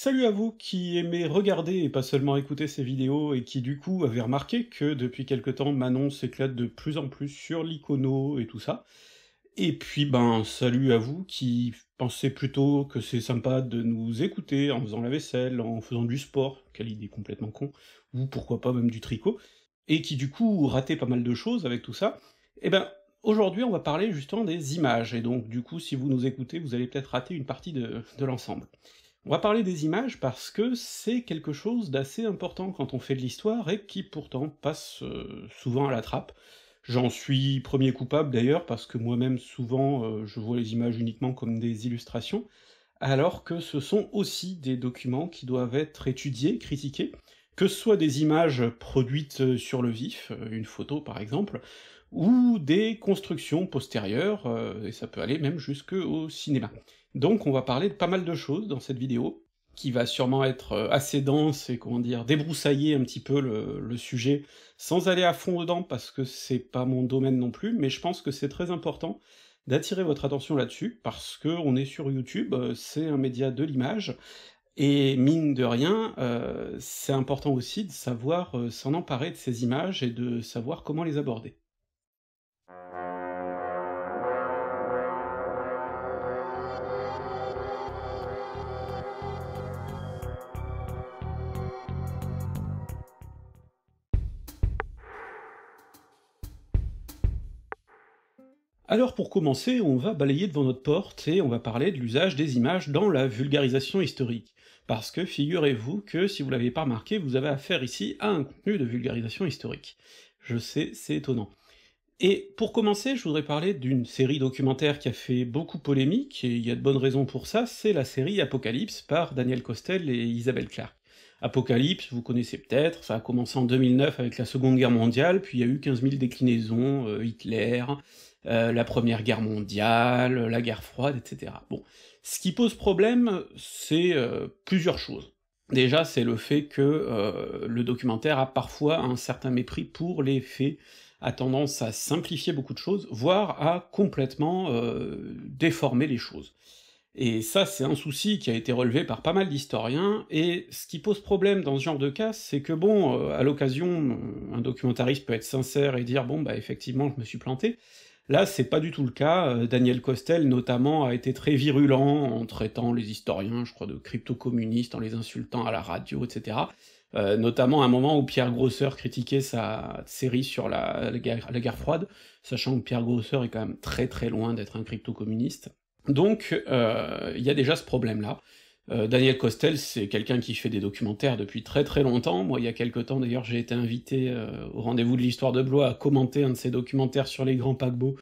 Salut à vous qui aimez regarder et pas seulement écouter ces vidéos et qui du coup avez remarqué que depuis quelque temps Manon s'éclate de plus en plus sur l'icono et tout ça. Et puis ben salut à vous qui pensez plutôt que c'est sympa de nous écouter en faisant la vaisselle, en faisant du sport, quelle idée complètement con, ou pourquoi pas même du tricot, et qui du coup ratez pas mal de choses avec tout ça. Eh ben aujourd'hui on va parler justement des images, et donc du coup si vous nous écoutez vous allez peut-être rater une partie de l'ensemble. On va parler des images parce que c'est quelque chose d'assez important quand on fait de l'histoire et qui pourtant passe euh, souvent à la trappe. J'en suis premier coupable d'ailleurs parce que moi-même souvent euh, je vois les images uniquement comme des illustrations, alors que ce sont aussi des documents qui doivent être étudiés, critiqués, que ce soit des images produites euh, sur le vif, une photo par exemple, ou des constructions postérieures, et ça peut aller même jusqu'au cinéma. Donc on va parler de pas mal de choses dans cette vidéo, qui va sûrement être euh, assez dense et comment dire, débroussailler un petit peu le, sujet, sans aller à fond dedans parce que c'est pas mon domaine non plus, mais je pense que c'est très important d'attirer votre attention là-dessus, parce que on est sur YouTube, euh, c'est un média de l'image, et mine de rien, euh, c'est important aussi de savoir s'en emparer de ces images et de savoir comment les aborder. Alors pour commencer, on va balayer devant notre porte et on va parler de l'usage des images dans la vulgarisation historique, parce que figurez-vous que si vous l'avez pas remarqué, vous avez affaire ici à un contenu de vulgarisation historique. Je sais, c'est étonnant. Et pour commencer, je voudrais parler d'une série documentaire qui a fait beaucoup polémique, et il y a de bonnes raisons pour ça, c'est la série Apocalypse par Daniel Costel et Isabelle Clark. Apocalypse, vous connaissez peut-être, ça a commencé en 2009 avec la Seconde Guerre mondiale, puis il y a eu 15 000 déclinaisons, euh, Hitler, euh, la Première Guerre mondiale, euh, la guerre froide, etc. Bon, ce qui pose problème, c'est euh, plusieurs choses. Déjà, c'est le fait que le documentaire a parfois un certain mépris pour les faits, a tendance à simplifier beaucoup de choses, voire à complètement déformer les choses. Et ça, c'est un souci qui a été relevé par pas mal d'historiens, et ce qui pose problème dans ce genre de cas, c'est que bon, à l'occasion, un documentariste peut être sincère et dire « bon, bah effectivement, je me suis planté », Là, c'est pas du tout le cas. Euh, Daniel Costel, notamment, a été très virulent en traitant les historiens, je crois, de crypto-communistes, en les insultant à la radio, etc. Euh, notamment à un moment où Pierre Grosseur critiquait sa série sur la, guerre, froide, sachant que Pierre Grosseur est quand même très très loin d'être un crypto-communiste. Donc, euh, il y a déjà ce problème-là. Euh, Daniel Costel, c'est quelqu'un qui fait des documentaires depuis très très longtemps. Moi, il y a quelques temps, d'ailleurs, j'ai été invité euh, au rendez-vous de l'histoire de Blois à commenter un de ses documentaires sur les grands paquebots.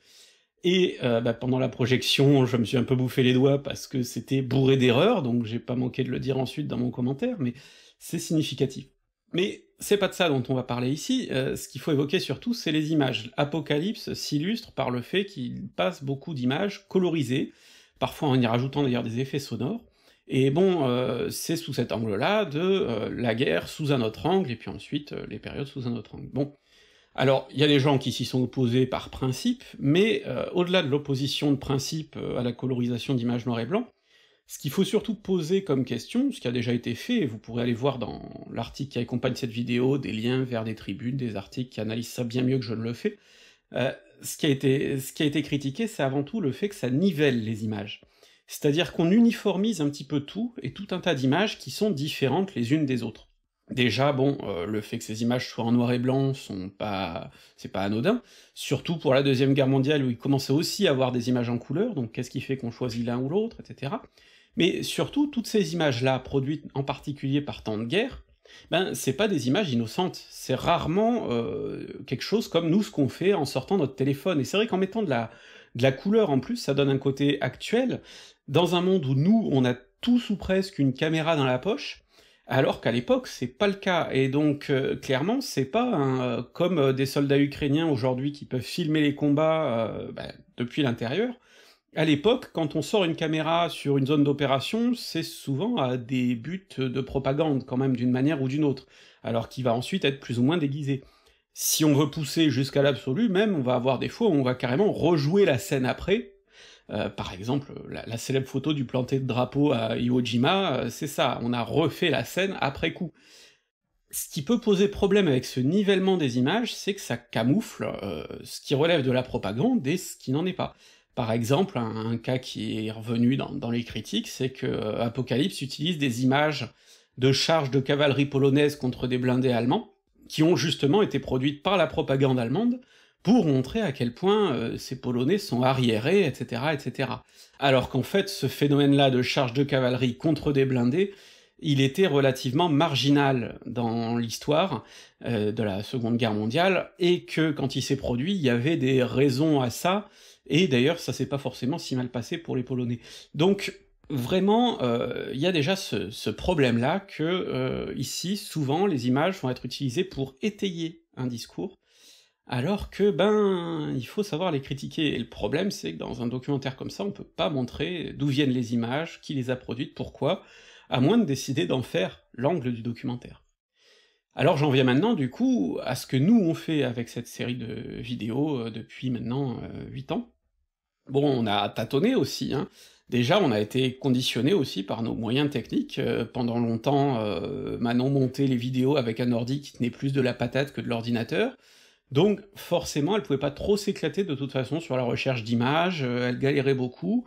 Et euh, bah, pendant la projection, je me suis un peu bouffé les doigts parce que c'était bourré d'erreurs, donc j'ai pas manqué de le dire ensuite dans mon commentaire, mais c'est significatif. Mais c'est pas de ça dont on va parler ici, ce qu'il faut évoquer surtout, c'est les images. Apocalypse s'illustre par le fait qu'il passe beaucoup d'images colorisées, parfois en y rajoutant d'ailleurs des effets sonores, et bon, euh, c'est sous cet angle-là de euh, la guerre sous un autre angle, et puis ensuite euh, les périodes sous un autre angle. Bon. Alors, il y a des gens qui s'y sont opposés par principe, mais au-delà de l'opposition de principe à la colorisation d'images noir et blanc, ce qu'il faut surtout poser comme question, ce qui a déjà été fait, et vous pourrez aller voir dans l'article qui accompagne cette vidéo, des liens vers des tribunes, des articles qui analysent ça bien mieux que je ne le fais, ce qui, a été, ce qui a été critiqué, c'est avant tout le fait que ça nivelle les images. C'est-à-dire qu'on uniformise un petit peu tout et tout un tas d'images qui sont différentes les unes des autres. Déjà, bon, euh, le fait que ces images soient en noir et blanc, sont pas, c'est pas anodin, surtout pour la Deuxième Guerre mondiale où il commençait aussi à avoir des images en couleur, donc qu'est-ce qui fait qu'on choisit l'un ou l'autre, etc. Mais surtout, toutes ces images-là, produites en particulier par temps de guerre, ben c'est pas des images innocentes, c'est rarement euh, quelque chose comme nous ce qu'on fait en sortant notre téléphone, et c'est vrai qu'en mettant de la, de la couleur en plus, ça donne un côté actuel, dans un monde où nous, on a tous ou presque une caméra dans la poche, alors qu'à l'époque, c'est pas le cas. Et donc, euh, clairement, c'est pas euh, comme euh, des soldats ukrainiens aujourd'hui qui peuvent filmer les combats bah, depuis l'intérieur. À l'époque, quand on sort une caméra sur une zone d'opération, c'est souvent à des buts de propagande, quand même, d'une manière ou d'une autre, alors qu'il va ensuite être plus ou moins déguisé. Si on veut pousser jusqu'à l'absolu, même, on va avoir des fois où on va carrément rejouer la scène après, euh, par exemple, la, célèbre photo du planté de drapeau à Iwo Jima, euh, c'est ça, on a refait la scène après coup. Ce qui peut poser problème avec ce nivellement des images, c'est que ça camoufle euh, ce qui relève de la propagande et ce qui n'en est pas. Par exemple, un, cas qui est revenu dans, dans les critiques, c'est que Apocalypse utilise des images de charges de cavalerie polonaise contre des blindés allemands, qui ont justement été produites par la propagande allemande, pour montrer à quel point euh, ces Polonais sont arriérés, etc., etc. Alors qu'en fait, ce phénomène-là de charge de cavalerie contre des blindés, il était relativement marginal dans l'histoire euh, de la Seconde Guerre mondiale, et que quand il s'est produit, il y avait des raisons à ça, et d'ailleurs, ça s'est pas forcément si mal passé pour les Polonais. Donc, vraiment, euh, il y a déjà ce, problème-là que, ici, souvent, les images vont être utilisées pour étayer un discours, alors que ben il faut savoir les critiquer. Et le problème c'est que dans un documentaire comme ça, on peut pas montrer d'où viennent les images, qui les a produites, pourquoi, à moins de décider d'en faire l'angle du documentaire. Alors j'en viens maintenant du coup à ce que nous on fait avec cette série de vidéos euh, depuis maintenant euh, huit 8 ans. Bon, on a tâtonné aussi, hein. Déjà, on a été conditionné aussi par nos moyens techniques. Euh, pendant longtemps, Manon montait les vidéos avec un ordi qui tenait plus de la patate que de l'ordinateur. Donc forcément, elle pouvait pas trop s'éclater de toute façon sur la recherche d'images, euh, elle galérait beaucoup.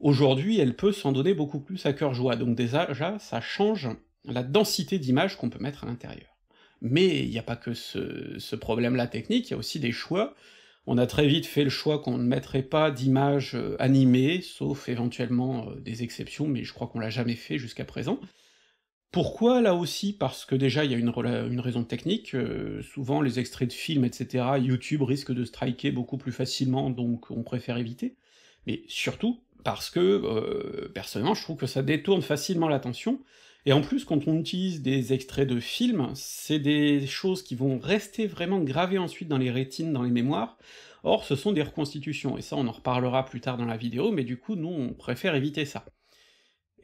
Aujourd'hui, elle peut s'en donner beaucoup plus à cœur joie, donc déjà, ça change la densité d'images qu'on peut mettre à l'intérieur. Mais il n'y a pas que ce, problème-là technique, il y a aussi des choix. On a très vite fait le choix qu'on ne mettrait pas d'images euh, animées, sauf éventuellement euh, des exceptions, mais je crois qu'on l'a jamais fait jusqu'à présent. Pourquoi là aussi Parce que déjà il y a une, raison technique, euh, souvent les extraits de films, etc., YouTube risque de striker beaucoup plus facilement, donc on préfère éviter, mais surtout parce que, euh, personnellement, je trouve que ça détourne facilement l'attention, et en plus, quand on utilise des extraits de films, c'est des choses qui vont rester vraiment gravées ensuite dans les rétines, dans les mémoires, or ce sont des reconstitutions, et ça on en reparlera plus tard dans la vidéo, mais du coup nous on préfère éviter ça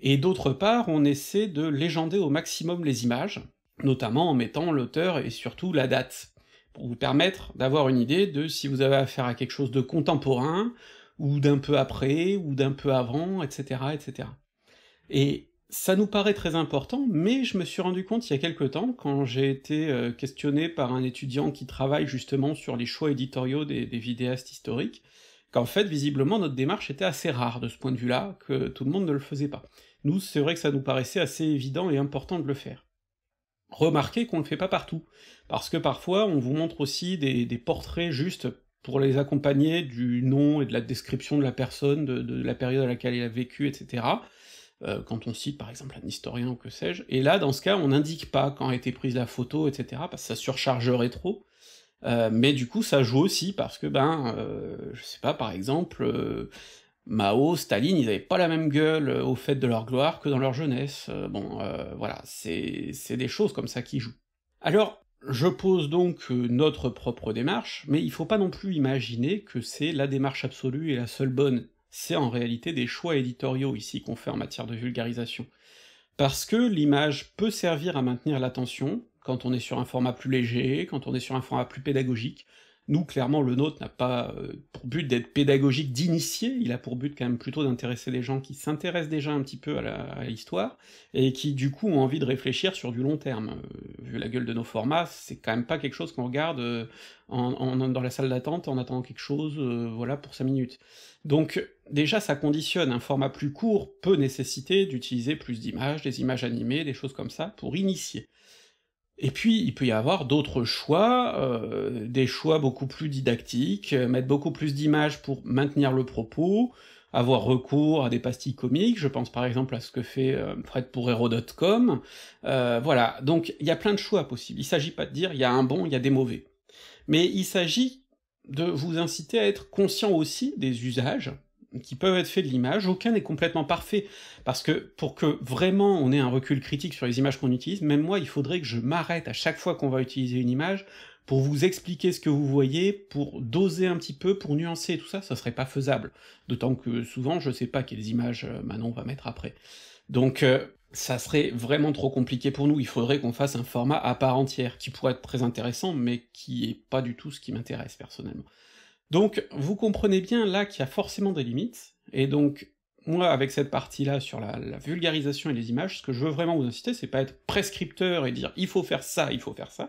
et d'autre part, on essaie de légender au maximum les images, notamment en mettant l'auteur et surtout la date, pour vous permettre d'avoir une idée de si vous avez affaire à quelque chose de contemporain, ou d'un peu après, ou d'un peu avant, etc., etc. Et ça nous paraît très important, mais je me suis rendu compte il y a quelque temps, quand j'ai été euh, questionné par un étudiant qui travaille justement sur les choix éditoriaux des, des vidéastes historiques, qu'en fait, visiblement, notre démarche était assez rare de ce point de vue-là, que tout le monde ne le faisait pas. Nous, c'est vrai que ça nous paraissait assez évident et important de le faire. Remarquez qu'on ne le fait pas partout, parce que parfois on vous montre aussi des, portraits juste pour les accompagner du nom et de la description de la personne, de, la période à laquelle il a vécu, etc. Euh, quand on cite par exemple un historien ou que sais-je, et là dans ce cas on n'indique pas quand a été prise la photo, etc. parce que ça surchargerait trop, euh, mais du coup, ça joue aussi parce que, ben, euh, je sais pas, par exemple, euh, Mao, Staline, ils avaient pas la même gueule au fait de leur gloire que dans leur jeunesse. bon, voilà, c'est des choses comme ça qui jouent. Alors, je pose donc notre propre démarche, mais il faut pas non plus imaginer que c'est la démarche absolue et la seule bonne. C'est en réalité des choix éditoriaux ici qu'on fait en matière de vulgarisation. Parce que l'image peut servir à maintenir l'attention, quand on est sur un format plus léger, quand on est sur un format plus pédagogique. Nous, clairement, le nôtre n'a pas euh, pour but d'être pédagogique d'initier, il a pour but quand même plutôt d'intéresser les gens qui s'intéressent déjà un petit peu à l'histoire, et qui du coup ont envie de réfléchir sur du long terme. Euh, vu la gueule de nos formats, c'est quand même pas quelque chose qu'on regarde euh, en, dans la salle d'attente en attendant quelque chose, voilà, pour cinq minutes. Donc déjà ça conditionne, un format plus court peut nécessiter d'utiliser plus d'images, des images animées, des choses comme ça, pour initier. Et puis, il peut y avoir d'autres choix, euh, des choix beaucoup plus didactiques, euh, mettre beaucoup plus d'images pour maintenir le propos, avoir recours à des pastilles comiques, je pense par exemple à ce que fait euh, Fred voilà, donc il y a plein de choix possibles, il s'agit pas de dire il y a un bon, il y a des mauvais, mais il s'agit de vous inciter à être conscient aussi des usages, qui peuvent être faits de l'image, aucun n'est complètement parfait, parce que pour que vraiment on ait un recul critique sur les images qu'on utilise, même moi, il faudrait que je m'arrête à chaque fois qu'on va utiliser une image pour vous expliquer ce que vous voyez, pour doser un petit peu, pour nuancer tout ça, ça serait pas faisable. D'autant que souvent, je sais pas quelles images euh, Manon va mettre après. Donc, euh, ça serait vraiment trop compliqué pour nous, il faudrait qu'on fasse un format à part entière, qui pourrait être très intéressant, mais qui est pas du tout ce qui m'intéresse personnellement. Donc vous comprenez bien là qu'il y a forcément des limites, et donc moi avec cette partie-là sur la, vulgarisation et les images, ce que je veux vraiment vous inciter, c'est pas être prescripteur et dire il faut faire ça, il faut faire ça,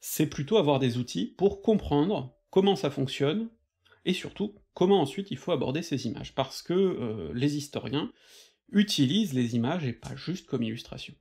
c'est plutôt avoir des outils pour comprendre comment ça fonctionne, et surtout comment ensuite il faut aborder ces images, parce que euh, les historiens utilisent les images et pas juste comme illustration.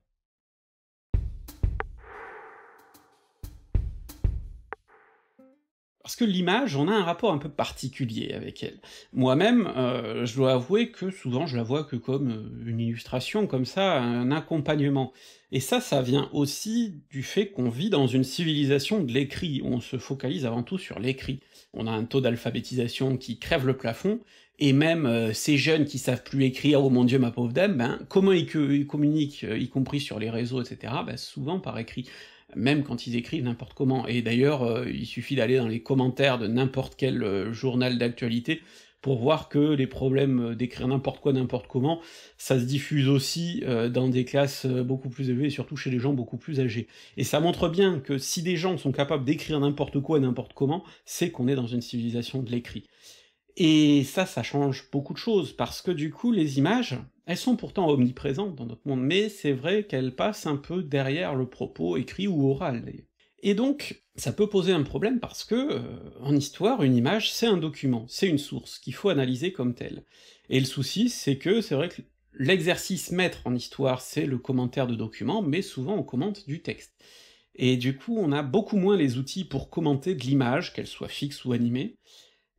Parce que l'image, on a un rapport un peu particulier avec elle. Moi-même, euh, je dois avouer que souvent je la vois que comme euh, une illustration, comme ça, un accompagnement. Et ça, ça vient aussi du fait qu'on vit dans une civilisation de l'écrit, où on se focalise avant tout sur l'écrit. On a un taux d'alphabétisation qui crève le plafond, et même euh, ces jeunes qui savent plus écrire, oh mon dieu, ma pauvre dame, ben, comment ils, communiquent, y compris sur les réseaux, etc., ben, souvent par écrit même quand ils écrivent n'importe comment. Et d'ailleurs, euh, il suffit d'aller dans les commentaires de n'importe quel euh, journal d'actualité pour voir que les problèmes euh, d'écrire n'importe quoi, n'importe comment, ça se diffuse aussi dans des classes beaucoup plus élevées, surtout chez les gens beaucoup plus âgés. Et ça montre bien que si des gens sont capables d'écrire n'importe quoi, n'importe comment, c'est qu'on est dans une civilisation de l'écrit. Et ça, ça change beaucoup de choses, parce que du coup, les images, elles sont pourtant omniprésentes dans notre monde, mais c'est vrai qu'elles passent un peu derrière le propos écrit ou oral Et donc, ça peut poser un problème parce que, euh, en histoire, une image, c'est un document, c'est une source, qu'il faut analyser comme telle. Et le souci, c'est que, c'est vrai que l'exercice maître en histoire, c'est le commentaire de documents, mais souvent on commente du texte. Et du coup, on a beaucoup moins les outils pour commenter de l'image, qu'elle soit fixe ou animée,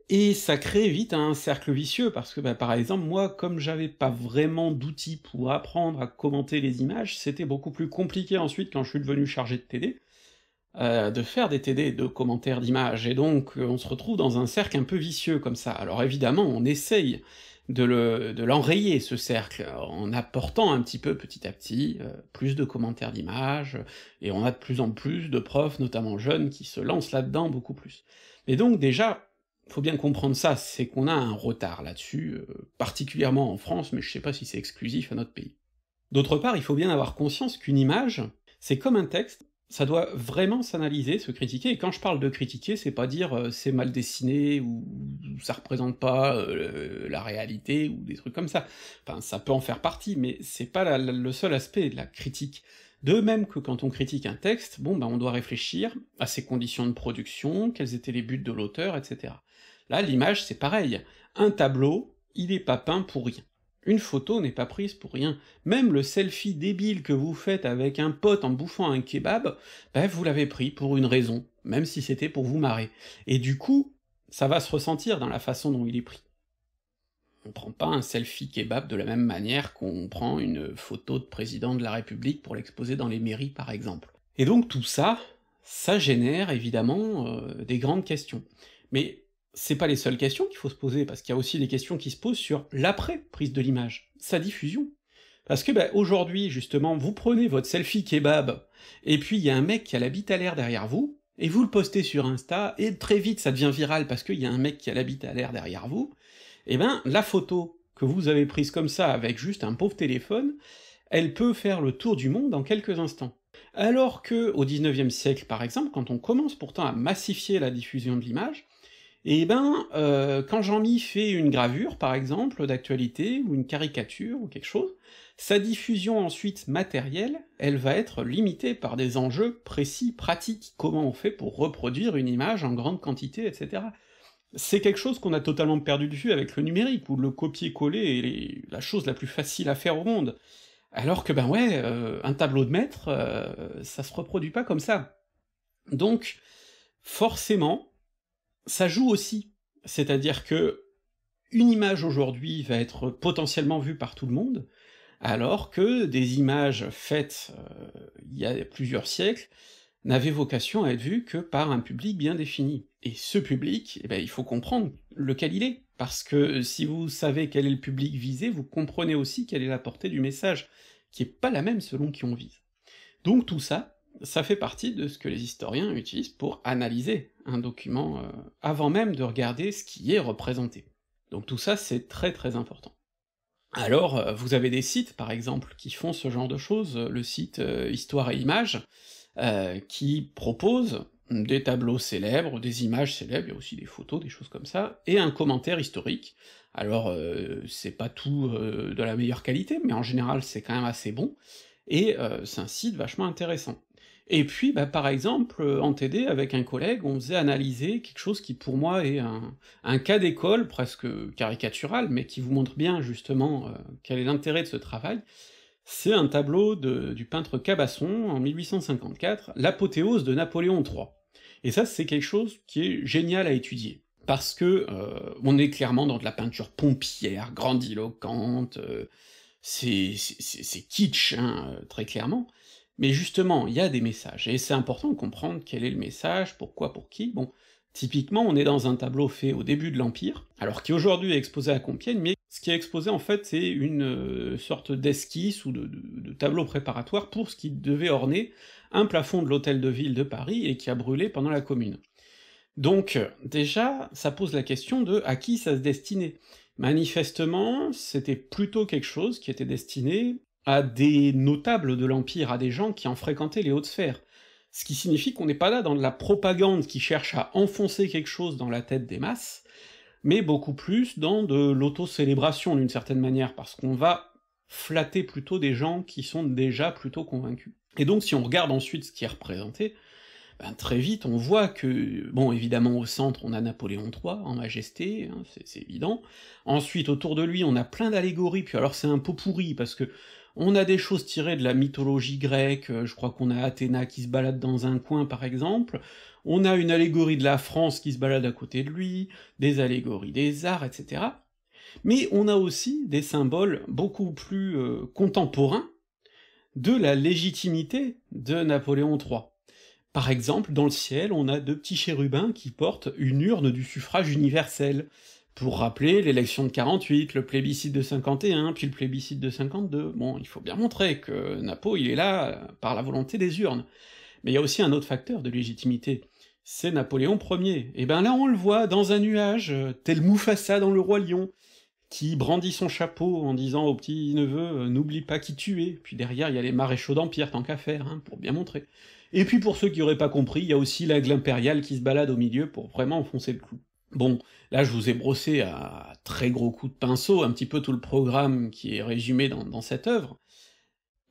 et ça crée vite un cercle vicieux, parce que bah, par exemple, moi, comme j'avais pas vraiment d'outils pour apprendre à commenter les images, c'était beaucoup plus compliqué ensuite, quand je suis devenu chargé de TD, euh, de faire des TD de commentaires d'images, et donc euh, on se retrouve dans un cercle un peu vicieux comme ça. Alors évidemment, on essaye de l'enrayer, ce cercle, en apportant un petit peu petit à petit euh, plus de commentaires d'images, et on a de plus en plus de profs, notamment jeunes, qui se lancent là-dedans beaucoup plus. Mais donc déjà, faut bien comprendre ça, c'est qu'on a un retard là-dessus, euh, particulièrement en France, mais je sais pas si c'est exclusif à notre pays. D'autre part, il faut bien avoir conscience qu'une image, c'est comme un texte, ça doit vraiment s'analyser, se critiquer, et quand je parle de critiquer, c'est pas dire euh, c'est mal dessiné, ou ça représente pas euh, la réalité, ou des trucs comme ça. Enfin, ça peut en faire partie, mais c'est pas le seul aspect de la critique. De même que quand on critique un texte, bon bah on doit réfléchir à ses conditions de production, quels étaient les buts de l'auteur, etc. Là, l'image, c'est pareil. Un tableau, il est pas peint pour rien. Une photo n'est pas prise pour rien. Même le selfie débile que vous faites avec un pote en bouffant un kebab, ben vous l'avez pris pour une raison, même si c'était pour vous marrer. Et du coup, ça va se ressentir dans la façon dont il est pris. On prend pas un selfie kebab de la même manière qu'on prend une photo de président de la République pour l'exposer dans les mairies, par exemple. Et donc tout ça, ça génère évidemment euh, des grandes questions. Mais c'est pas les seules questions qu'il faut se poser, parce qu'il y a aussi des questions qui se posent sur l'après-prise de l'image, sa diffusion. Parce que ben aujourd'hui, justement, vous prenez votre selfie kebab, et puis il y a un mec qui a la à l'air derrière vous, et vous le postez sur Insta, et très vite ça devient viral parce qu'il y a un mec qui a la à l'air derrière vous, et eh ben la photo que vous avez prise comme ça avec juste un pauvre téléphone, elle peut faire le tour du monde en quelques instants. Alors que, au 19e siècle par exemple, quand on commence pourtant à massifier la diffusion de l'image, et eh ben, euh, quand Jean-Mi fait une gravure, par exemple, d'actualité, ou une caricature, ou quelque chose, sa diffusion ensuite matérielle, elle va être limitée par des enjeux précis, pratiques, comment on fait pour reproduire une image en grande quantité, etc. C'est quelque chose qu'on a totalement perdu de vue avec le numérique, où le copier-coller est la chose la plus facile à faire au monde. Alors que ben ouais, euh, un tableau de maître, euh, ça se reproduit pas comme ça. Donc, forcément, ça joue aussi. C'est-à-dire que une image aujourd'hui va être potentiellement vue par tout le monde, alors que des images faites euh, il y a plusieurs siècles n'avaient vocation à être vues que par un public bien défini. Et ce public, eh ben, il faut comprendre lequel il est, parce que si vous savez quel est le public visé, vous comprenez aussi quelle est la portée du message, qui est pas la même selon qui on vise. Donc tout ça, ça fait partie de ce que les historiens utilisent pour analyser un document euh, avant même de regarder ce qui est représenté. Donc tout ça, c'est très très important. Alors, euh, vous avez des sites, par exemple, qui font ce genre de choses, euh, le site Histoire et Images, qui propose des tableaux célèbres, des images célèbres, il aussi des photos, des choses comme ça, et un commentaire historique. Alors, c'est pas tout de la meilleure qualité, mais en général, c'est quand même assez bon, et c'est un site vachement intéressant. Et puis, bah, par exemple, euh, en TD, avec un collègue, on faisait analyser quelque chose qui, pour moi, est un, cas d'école presque caricatural, mais qui vous montre bien justement euh, quel est l'intérêt de ce travail. C'est un tableau du peintre Cabasson en 1854, l'apothéose de Napoléon III. Et ça, c'est quelque chose qui est génial à étudier parce que euh, on est clairement dans de la peinture pompière, grandiloquente, c'est kitsch, hein, très clairement, mais justement, il y a des messages, et c'est important de comprendre quel est le message, pourquoi, pour qui, bon... Typiquement, on est dans un tableau fait au début de l'Empire, alors qui aujourd'hui est exposé à Compiègne, mais ce qui est exposé en fait c'est une euh, sorte d'esquisse ou de, de, tableau préparatoire pour ce qui devait orner un plafond de l'hôtel de ville de Paris et qui a brûlé pendant la Commune. Donc déjà, ça pose la question de à qui ça se destinait. Manifestement, c'était plutôt quelque chose qui était destiné à des notables de l'Empire, à des gens qui en fréquentaient les hautes sphères. Ce qui signifie qu'on n'est pas là dans de la propagande qui cherche à enfoncer quelque chose dans la tête des masses, mais beaucoup plus dans de l'auto-célébration d'une certaine manière, parce qu'on va flatter plutôt des gens qui sont déjà plutôt convaincus. Et donc si on regarde ensuite ce qui est représenté, ben très vite on voit que, bon évidemment au centre on a Napoléon III en majesté, hein, c'est évident, ensuite autour de lui on a plein d'allégories, puis alors c'est un pot pourri parce que on a des choses tirées de la mythologie grecque, euh, je crois qu'on a Athéna qui se balade dans un coin par exemple, on a une allégorie de la France qui se balade à côté de lui, des allégories des arts, etc. Mais on a aussi des symboles beaucoup plus euh, contemporains de la légitimité de Napoléon III. Par exemple, dans le ciel, on a deux petits chérubins qui portent une urne du suffrage universel pour rappeler l'élection de 48, le plébiscite de 51, puis le plébiscite de 52. Bon, il faut bien montrer que Napo, il est là euh, par la volonté des urnes. Mais il y a aussi un autre facteur de légitimité, c'est Napoléon Ier. Et eh ben là, on le voit dans un nuage, euh, tel Moufassa dans Le Roi Lion, qui brandit son chapeau en disant au petit neveu euh, « n'oublie pas qui tu es », puis derrière il y a les maréchaux d'Empire, tant qu'à faire, hein, pour bien montrer. Et puis pour ceux qui auraient pas compris, il y a aussi l'aigle impérial qui se balade au milieu pour vraiment enfoncer le clou. Bon, là je vous ai brossé à très gros coups de pinceau un petit peu tout le programme qui est résumé dans, cette œuvre.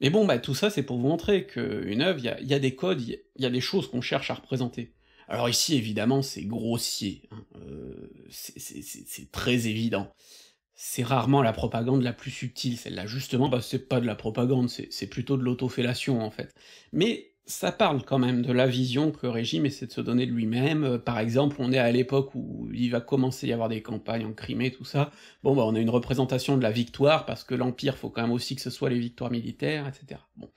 Mais bon, bah tout ça c'est pour vous montrer qu'une œuvre, il y, a des codes, il y, a des choses qu'on cherche à représenter. Alors ici évidemment c'est grossier, hein, euh, c'est très évident. C'est rarement la propagande la plus subtile, celle-là justement, bah c'est pas de la propagande, c'est plutôt de l'autofellation en fait. Mais ça parle quand même de la vision que régime essaie de se donner de lui-même. Euh, par exemple, on est à l'époque où il va commencer à y avoir des campagnes en Crimée, tout ça. Bon, bah, on a une représentation de la victoire, parce que l'Empire, faut quand même aussi que ce soit les victoires militaires, etc. Bon.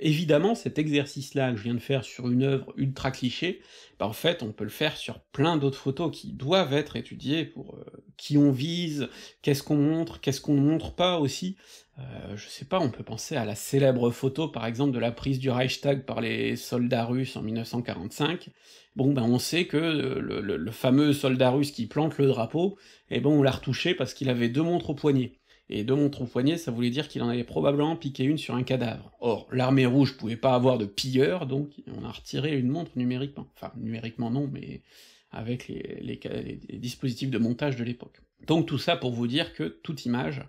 Évidemment, cet exercice-là que je viens de faire sur une œuvre ultra cliché, bah en fait, on peut le faire sur plein d'autres photos qui doivent être étudiées pour euh, qui on vise, qu'est-ce qu'on montre, qu'est-ce qu'on ne montre pas aussi. Euh, je sais pas, on peut penser à la célèbre photo, par exemple, de la prise du Reichstag par les soldats russes en 1945. Bon, ben on sait que euh, le, fameux soldat russe qui plante le drapeau, eh bon, on l'a retouché parce qu'il avait deux montres au poignet et de montres au poignet ça voulait dire qu'il en avait probablement piqué une sur un cadavre. Or, l'armée rouge pouvait pas avoir de pilleurs, donc on a retiré une montre numériquement. Enfin, numériquement non, mais avec les, dispositifs de montage de l'époque. Donc tout ça pour vous dire que toute image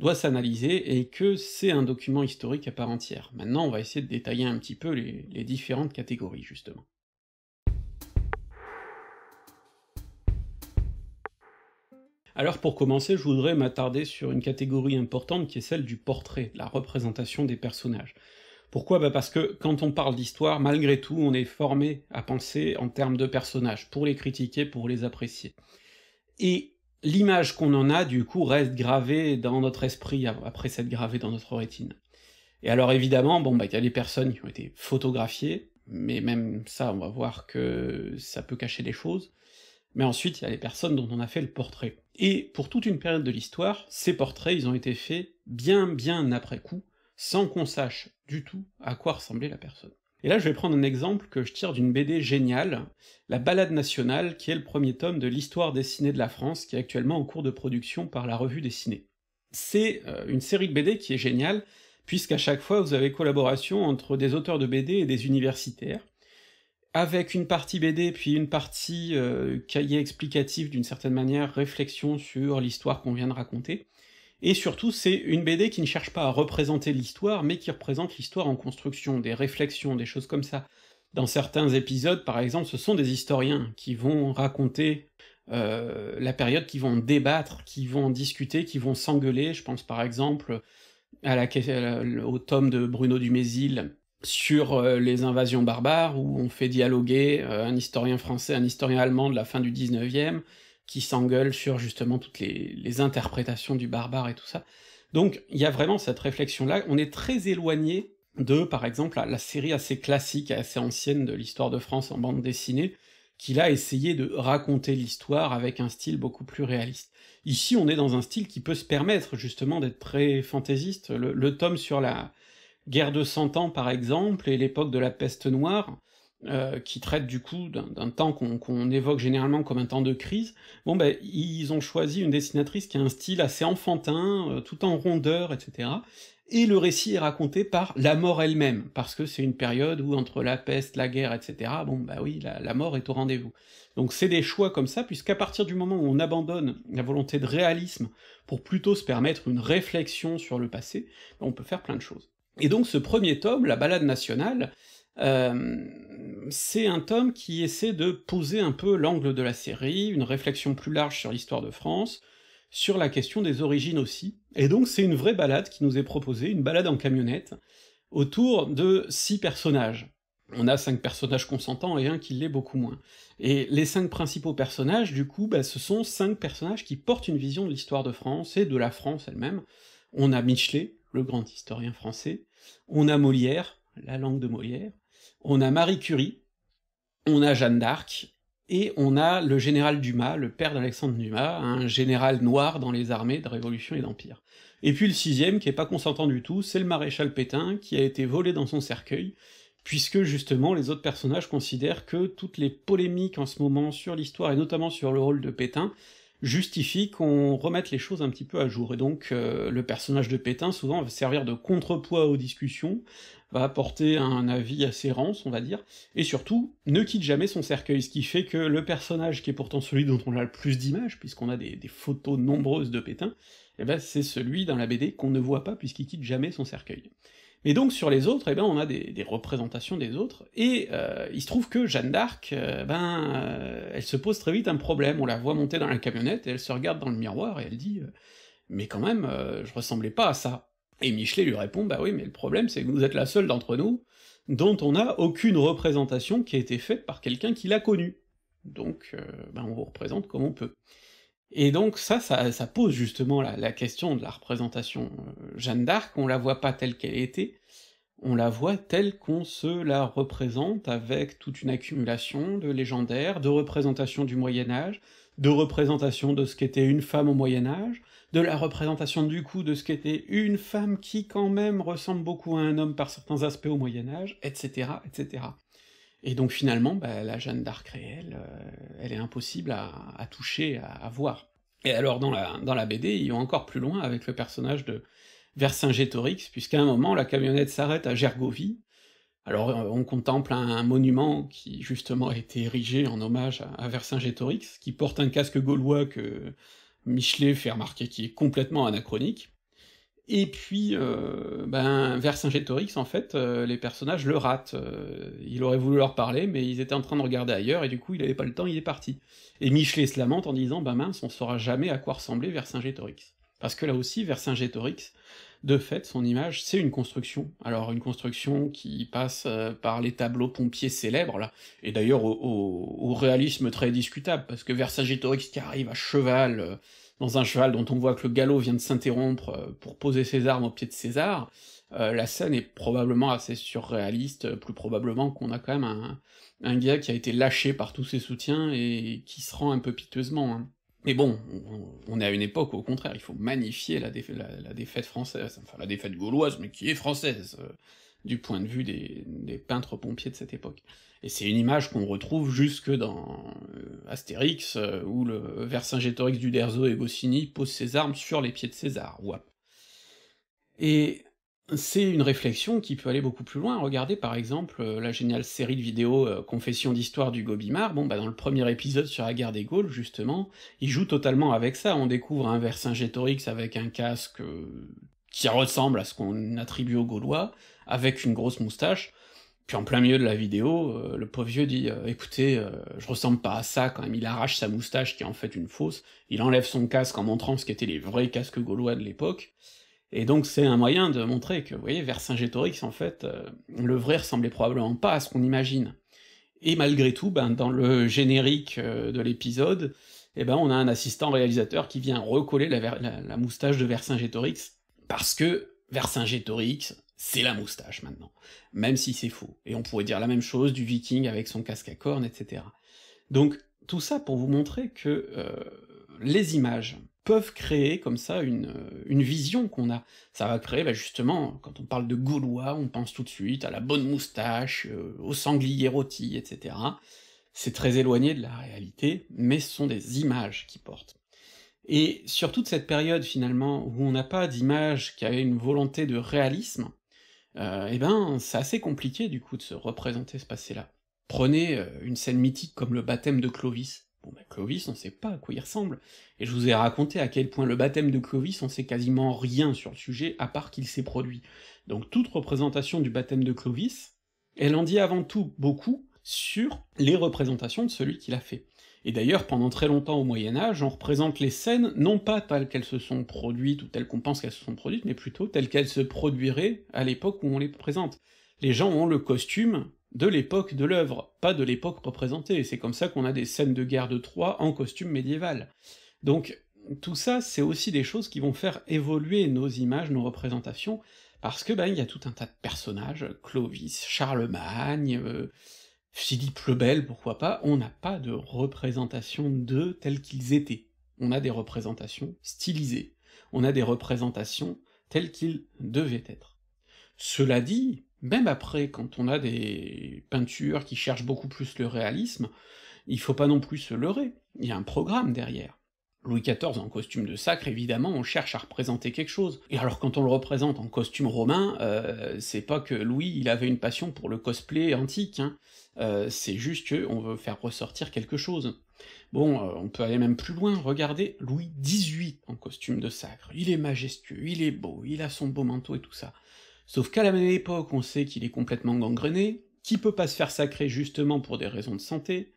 doit s'analyser et que c'est un document historique à part entière. Maintenant, on va essayer de détailler un petit peu les différentes catégories, justement. Alors pour commencer, je voudrais m'attarder sur une catégorie importante qui est celle du portrait, la représentation des personnages. Pourquoi bah, Parce que quand on parle d'histoire, malgré tout, on est formé à penser en termes de personnages, pour les critiquer, pour les apprécier. Et l'image qu'on en a, du coup, reste gravée dans notre esprit, après s'être gravée dans notre rétine. Et alors évidemment, bon bah il y a les personnes qui ont été photographiées, mais même ça, on va voir que ça peut cacher des choses mais ensuite il y a les personnes dont on a fait le portrait. Et pour toute une période de l'histoire, ces portraits, ils ont été faits bien bien après coup, sans qu'on sache du tout à quoi ressemblait la personne. Et là je vais prendre un exemple que je tire d'une BD géniale, La Balade nationale, qui est le premier tome de l'histoire dessinée de la France, qui est actuellement en cours de production par la revue Dessinée. C'est euh, une série de BD qui est géniale, puisqu'à chaque fois vous avez collaboration entre des auteurs de BD et des universitaires, avec une partie BD, puis une partie euh, cahier explicatif d'une certaine manière, réflexion sur l'histoire qu'on vient de raconter. Et surtout, c'est une BD qui ne cherche pas à représenter l'histoire, mais qui représente l'histoire en construction, des réflexions, des choses comme ça. Dans certains épisodes, par exemple, ce sont des historiens qui vont raconter euh, la période, qui vont débattre, qui vont discuter, qui vont s'engueuler. Je pense par exemple à la, au tome de Bruno Dumézil, sur euh, les invasions barbares, où on fait dialoguer euh, un historien français, un historien allemand de la fin du 19e, qui s'engueule sur justement toutes les, interprétations du barbare et tout ça. Donc il y a vraiment cette réflexion-là, on est très éloigné de, par exemple, la série assez classique, assez ancienne de l'histoire de France en bande dessinée, qui l'a essayé de raconter l'histoire avec un style beaucoup plus réaliste. Ici, on est dans un style qui peut se permettre justement d'être très fantaisiste. le, tome sur la, Guerre de Cent Ans, par exemple, et l'époque de la peste noire, euh, qui traite du coup d'un temps qu'on évoque généralement comme un temps de crise, bon ben ils ont choisi une dessinatrice qui a un style assez enfantin, euh, tout en rondeur, etc. Et le récit est raconté par la mort elle-même, parce que c'est une période où entre la peste, la guerre, etc., bon bah oui, la mort est au rendez-vous. Donc c'est des choix comme ça, puisqu'à partir du moment où on abandonne la volonté de réalisme pour plutôt se permettre une réflexion sur le passé, ben, on peut faire plein de choses. Et donc ce premier tome, La Balade nationale, euh, c'est un tome qui essaie de poser un peu l'angle de la série, une réflexion plus large sur l'histoire de France, sur la question des origines aussi, et donc c'est une vraie balade qui nous est proposée, une balade en camionnette, autour de six personnages. On a cinq personnages consentants et un qui l'est beaucoup moins. Et les cinq principaux personnages, du coup, bah, ce sont cinq personnages qui portent une vision de l'histoire de France et de la France elle-même. On a Michelet, le grand historien français, on a Molière, la langue de Molière, on a Marie Curie, on a Jeanne d'Arc, et on a le général Dumas, le père d'Alexandre Dumas, un général noir dans les armées de Révolution et d'Empire. Et puis le sixième, qui est pas consentant du tout, c'est le maréchal Pétain, qui a été volé dans son cercueil, puisque justement les autres personnages considèrent que toutes les polémiques en ce moment sur l'histoire, et notamment sur le rôle de Pétain, justifie qu'on remette les choses un petit peu à jour. Et donc euh, le personnage de Pétain, souvent, va servir de contrepoids aux discussions, va apporter un avis assez rance, on va dire, et surtout, ne quitte jamais son cercueil, ce qui fait que le personnage qui est pourtant celui dont on a le plus d'images, puisqu'on a des, photos nombreuses de Pétain, eh ben c'est celui dans la BD qu'on ne voit pas puisqu'il quitte jamais son cercueil. Mais donc sur les autres, eh ben, on a des, représentations des autres, et euh, il se trouve que Jeanne d'Arc, euh, ben, euh, elle se pose très vite un problème, on la voit monter dans la camionnette, et elle se regarde dans le miroir, et elle dit Mais quand même, je ressemblais pas à ça ». Et Michelet lui répond « Bah oui, mais le problème, c'est que vous êtes la seule d'entre nous dont on n'a aucune représentation qui a été faite par quelqu'un qui l'a connue. Donc, ben on vous représente comme on peut. » Et donc ça, ça, pose justement la, la, question de la représentation euh, Jeanne d'Arc, on la voit pas telle qu'elle était, on la voit telle qu'on se la représente avec toute une accumulation de légendaires, de représentations du Moyen Âge, de représentations de ce qu'était une femme au Moyen Âge, de la représentation du coup de ce qu'était une femme qui quand même ressemble beaucoup à un homme par certains aspects au Moyen Âge, etc., etc. Et donc finalement, bah, la Jeanne d'Arc réelle, euh, elle est impossible à, toucher, à, voir. Et alors dans la, dans la BD, ils vont encore plus loin avec le personnage de Vercingétorix, puisqu'à un moment, la camionnette s'arrête à Gergovie. Alors euh, on contemple un, monument qui justement a été érigé en hommage à, à Vercingétorix, qui porte un casque gaulois que Michelet fait remarquer qui est complètement anachronique. Et puis, euh, ben, vers en fait, euh, les personnages le ratent. Euh, il aurait voulu leur parler, mais ils étaient en train de regarder ailleurs, et du coup, il n'avait pas le temps, il est parti. Et Michelet se lamente en disant Ben mince, on saura jamais à quoi ressembler vers Parce que là aussi, vers de fait, son image, c'est une construction. Alors, une construction qui passe par les tableaux pompiers célèbres, là, et d'ailleurs au, réalisme très discutable, parce que vers qui arrive à cheval dans un cheval dont on voit que le galop vient de s'interrompre euh, pour poser ses armes au pied de César, euh, la scène est probablement assez surréaliste, euh, plus probablement qu'on a quand même un, un, gars qui a été lâché par tous ses soutiens et qui se rend un peu piteusement. Hein. Mais bon, on est à une époque où, au contraire, il faut magnifier la, la défaite française, enfin la défaite gauloise, mais qui est française du point de vue des, peintres-pompiers de cette époque. Et c'est une image qu'on retrouve jusque dans euh, Astérix, euh, où le Vercingétorix du Derzo et Goscinny pose ses armes sur les pieds de César. wouah Et c'est une réflexion qui peut aller beaucoup plus loin. Regardez par exemple euh, la géniale série de vidéos Confession d'histoire du Gobimard. Bon, bah dans le premier épisode sur la guerre des Gaules, justement, il joue totalement avec ça. On découvre un Vercingétorix avec un casque qui ressemble à ce qu'on attribue aux Gaulois, avec une grosse moustache. Puis en plein milieu de la vidéo, euh, le pauvre vieux dit euh, Écoutez, euh, je ressemble pas à ça quand même. Il arrache sa moustache qui est en fait une fausse. Il enlève son casque en montrant ce qu'étaient les vrais casques gaulois de l'époque. Et donc c'est un moyen de montrer que, vous voyez, Vercingétorix, en fait, le vrai ressemblait probablement pas à ce qu'on imagine. Et malgré tout, ben, dans le générique de l'épisode, eh ben, on a un assistant réalisateur qui vient recoller la, la moustache de Vercingétorix parce que Vercingétorix, c'est la moustache maintenant, même si c'est faux. Et on pourrait dire la même chose du viking avec son casque à cornes, etc. Donc tout ça pour vous montrer que euh, les images peuvent créer comme ça euh, une, vision qu'on a. Ça va créer, bah justement, quand on parle de Gaulois, on pense tout de suite à la bonne moustache, euh, au sanglier rôti, etc. C'est très éloigné de la réalité, mais ce sont des images qui portent. Et sur toute cette période finalement où on n'a pas d'image qui avait une volonté de réalisme, euh, eh ben c'est assez compliqué du coup de se représenter ce passé-là. Prenez euh, une scène mythique comme le baptême de Clovis. Bon ben Clovis, on sait pas à quoi il ressemble, et je vous ai raconté à quel point le baptême de Clovis, on sait quasiment rien sur le sujet, à part qu'il s'est produit. Donc toute représentation du baptême de Clovis, elle en dit avant tout beaucoup sur les représentations de celui qui l'a fait. Et d'ailleurs, pendant très longtemps au Moyen Âge, on représente les scènes non pas telles qu'elles se sont produites ou telles qu'on pense qu'elles se sont produites, mais plutôt telles qu'elles se produiraient à l'époque où on les présente. Les gens ont le costume de l'époque de l'œuvre, pas de l'époque représentée, et c'est comme ça qu'on a des scènes de guerre de Troie en costume médiéval. Donc tout ça, c'est aussi des choses qui vont faire évoluer nos images, nos représentations, parce que ben il y a tout un tas de personnages, Clovis, Charlemagne, euh, Philippe belle, pourquoi pas, on n'a pas de représentation d'eux tels qu'ils étaient. On a des représentations stylisées, on a des représentations telles qu'ils devaient être. Cela dit, même après, quand on a des peintures qui cherchent beaucoup plus le réalisme, il faut pas non plus se leurrer, il y a un programme derrière. Louis XIV en costume de sacre, évidemment, on cherche à représenter quelque chose. Et alors quand on le représente en costume romain, euh, c'est pas que Louis il avait une passion pour le cosplay antique, hein. Euh, c'est juste que on veut faire ressortir quelque chose. Bon, euh, on peut aller même plus loin, regardez Louis XVIII en costume de sacre, il est majestueux, il est beau, il a son beau manteau et tout ça. Sauf qu'à la même époque, on sait qu'il est complètement gangrené, qui peut pas se faire sacrer justement pour des raisons de santé,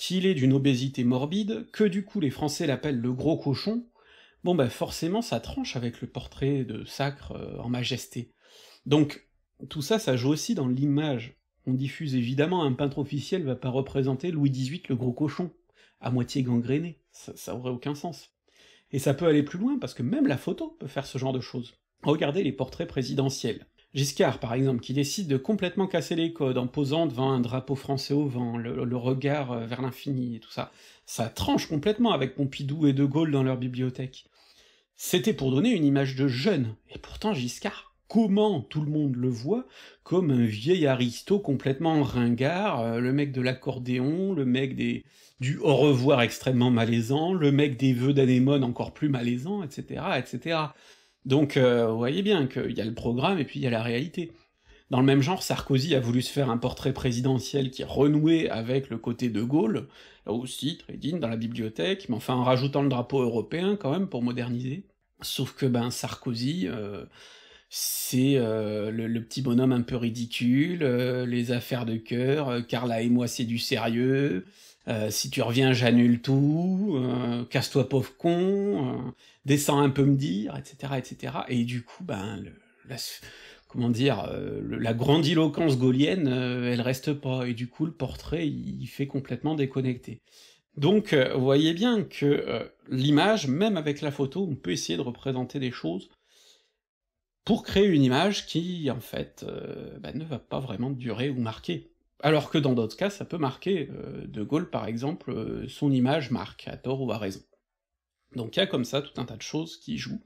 qu'il est d'une obésité morbide, que du coup les Français l'appellent le gros cochon, bon ben forcément ça tranche avec le portrait de Sacre euh, en majesté. Donc tout ça, ça joue aussi dans l'image. On diffuse évidemment, un peintre officiel va pas représenter Louis XVIII le gros cochon, à moitié gangréné, ça, ça aurait aucun sens. Et ça peut aller plus loin, parce que même la photo peut faire ce genre de choses. Regardez les portraits présidentiels. Giscard, par exemple, qui décide de complètement casser les codes en posant devant un drapeau français au vent, le, regard euh, vers l'infini et tout ça, ça tranche complètement avec Pompidou et De Gaulle dans leur bibliothèque. C'était pour donner une image de jeune, et pourtant Giscard, comment tout le monde le voit comme un vieil aristo complètement ringard, euh, le mec de l'accordéon, le mec des, du au revoir extrêmement malaisant, le mec des vœux d'anémone encore plus malaisant, etc., etc. Donc euh, vous voyez bien qu'il y a le programme et puis il y a la réalité. Dans le même genre, Sarkozy a voulu se faire un portrait présidentiel qui renouait avec le côté de Gaulle, là aussi très digne dans la bibliothèque, mais enfin en rajoutant le drapeau européen quand même pour moderniser. Sauf que ben Sarkozy, euh, c'est euh, le, le, petit bonhomme un peu ridicule, les affaires de cœur, Carla et moi c'est du sérieux, euh, si tu reviens, j'annule tout, euh, casse-toi pauvre con, euh, descends un peu me dire, etc., etc. Et du coup, ben, comment dire, la grandiloquence gaulienne, elle reste pas, et du coup, le portrait, il, fait complètement déconnecté. Donc, vous voyez bien que l'image, même avec la photo, on peut essayer de représenter des choses pour créer une image qui, en fait, ben, ne va pas vraiment durer ou marquer. Alors que dans d'autres cas, ça peut marquer. Euh, de Gaulle, par exemple, euh, son image marque, à tort ou à raison. Donc il y a comme ça tout un tas de choses qui jouent,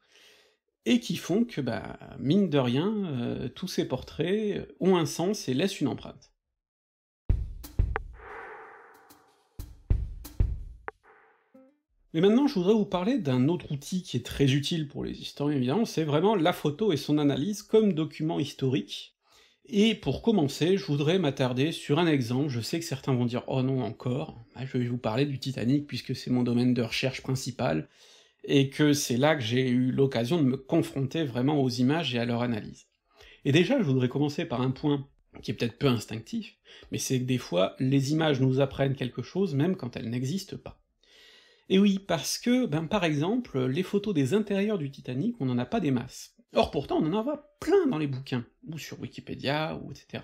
et qui font que, bah, mine de rien, euh, tous ces portraits ont un sens et laissent une empreinte. Mais maintenant, je voudrais vous parler d'un autre outil qui est très utile pour les historiens, évidemment, c'est vraiment la photo et son analyse comme document historique, et pour commencer, je voudrais m'attarder sur un exemple, je sais que certains vont dire « Oh non, encore bah, Je vais vous parler du Titanic puisque c'est mon domaine de recherche principal, et que c'est là que j'ai eu l'occasion de me confronter vraiment aux images et à leur analyse. Et déjà, je voudrais commencer par un point qui est peut-être peu instinctif, mais c'est que des fois, les images nous apprennent quelque chose même quand elles n'existent pas. Et oui, parce que, ben par exemple, les photos des intérieurs du Titanic, on n'en a pas des masses. Or pourtant on en voit plein dans les bouquins, ou sur Wikipédia, ou etc.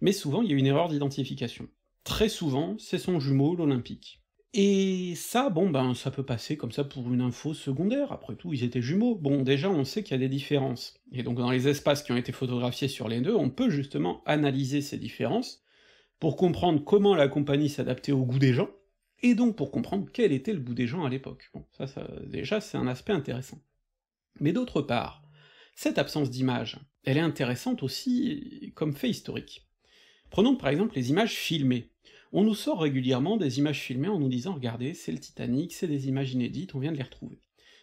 Mais souvent il y a une erreur d'identification. Très souvent, c'est son jumeau, l'Olympique. Et ça, bon ben ça peut passer comme ça pour une info secondaire, après tout ils étaient jumeaux, bon déjà on sait qu'il y a des différences, et donc dans les espaces qui ont été photographiés sur les deux, on peut justement analyser ces différences, pour comprendre comment la compagnie s'adaptait au goût des gens, et donc pour comprendre quel était le goût des gens à l'époque. Bon, ça déjà c'est un aspect intéressant. Mais d'autre part, cette absence d'image, elle est intéressante aussi comme fait historique. Prenons par exemple les images filmées. On nous sort régulièrement des images filmées en nous disant regardez, c'est le Titanic, c'est des images inédites, on vient de les retrouver.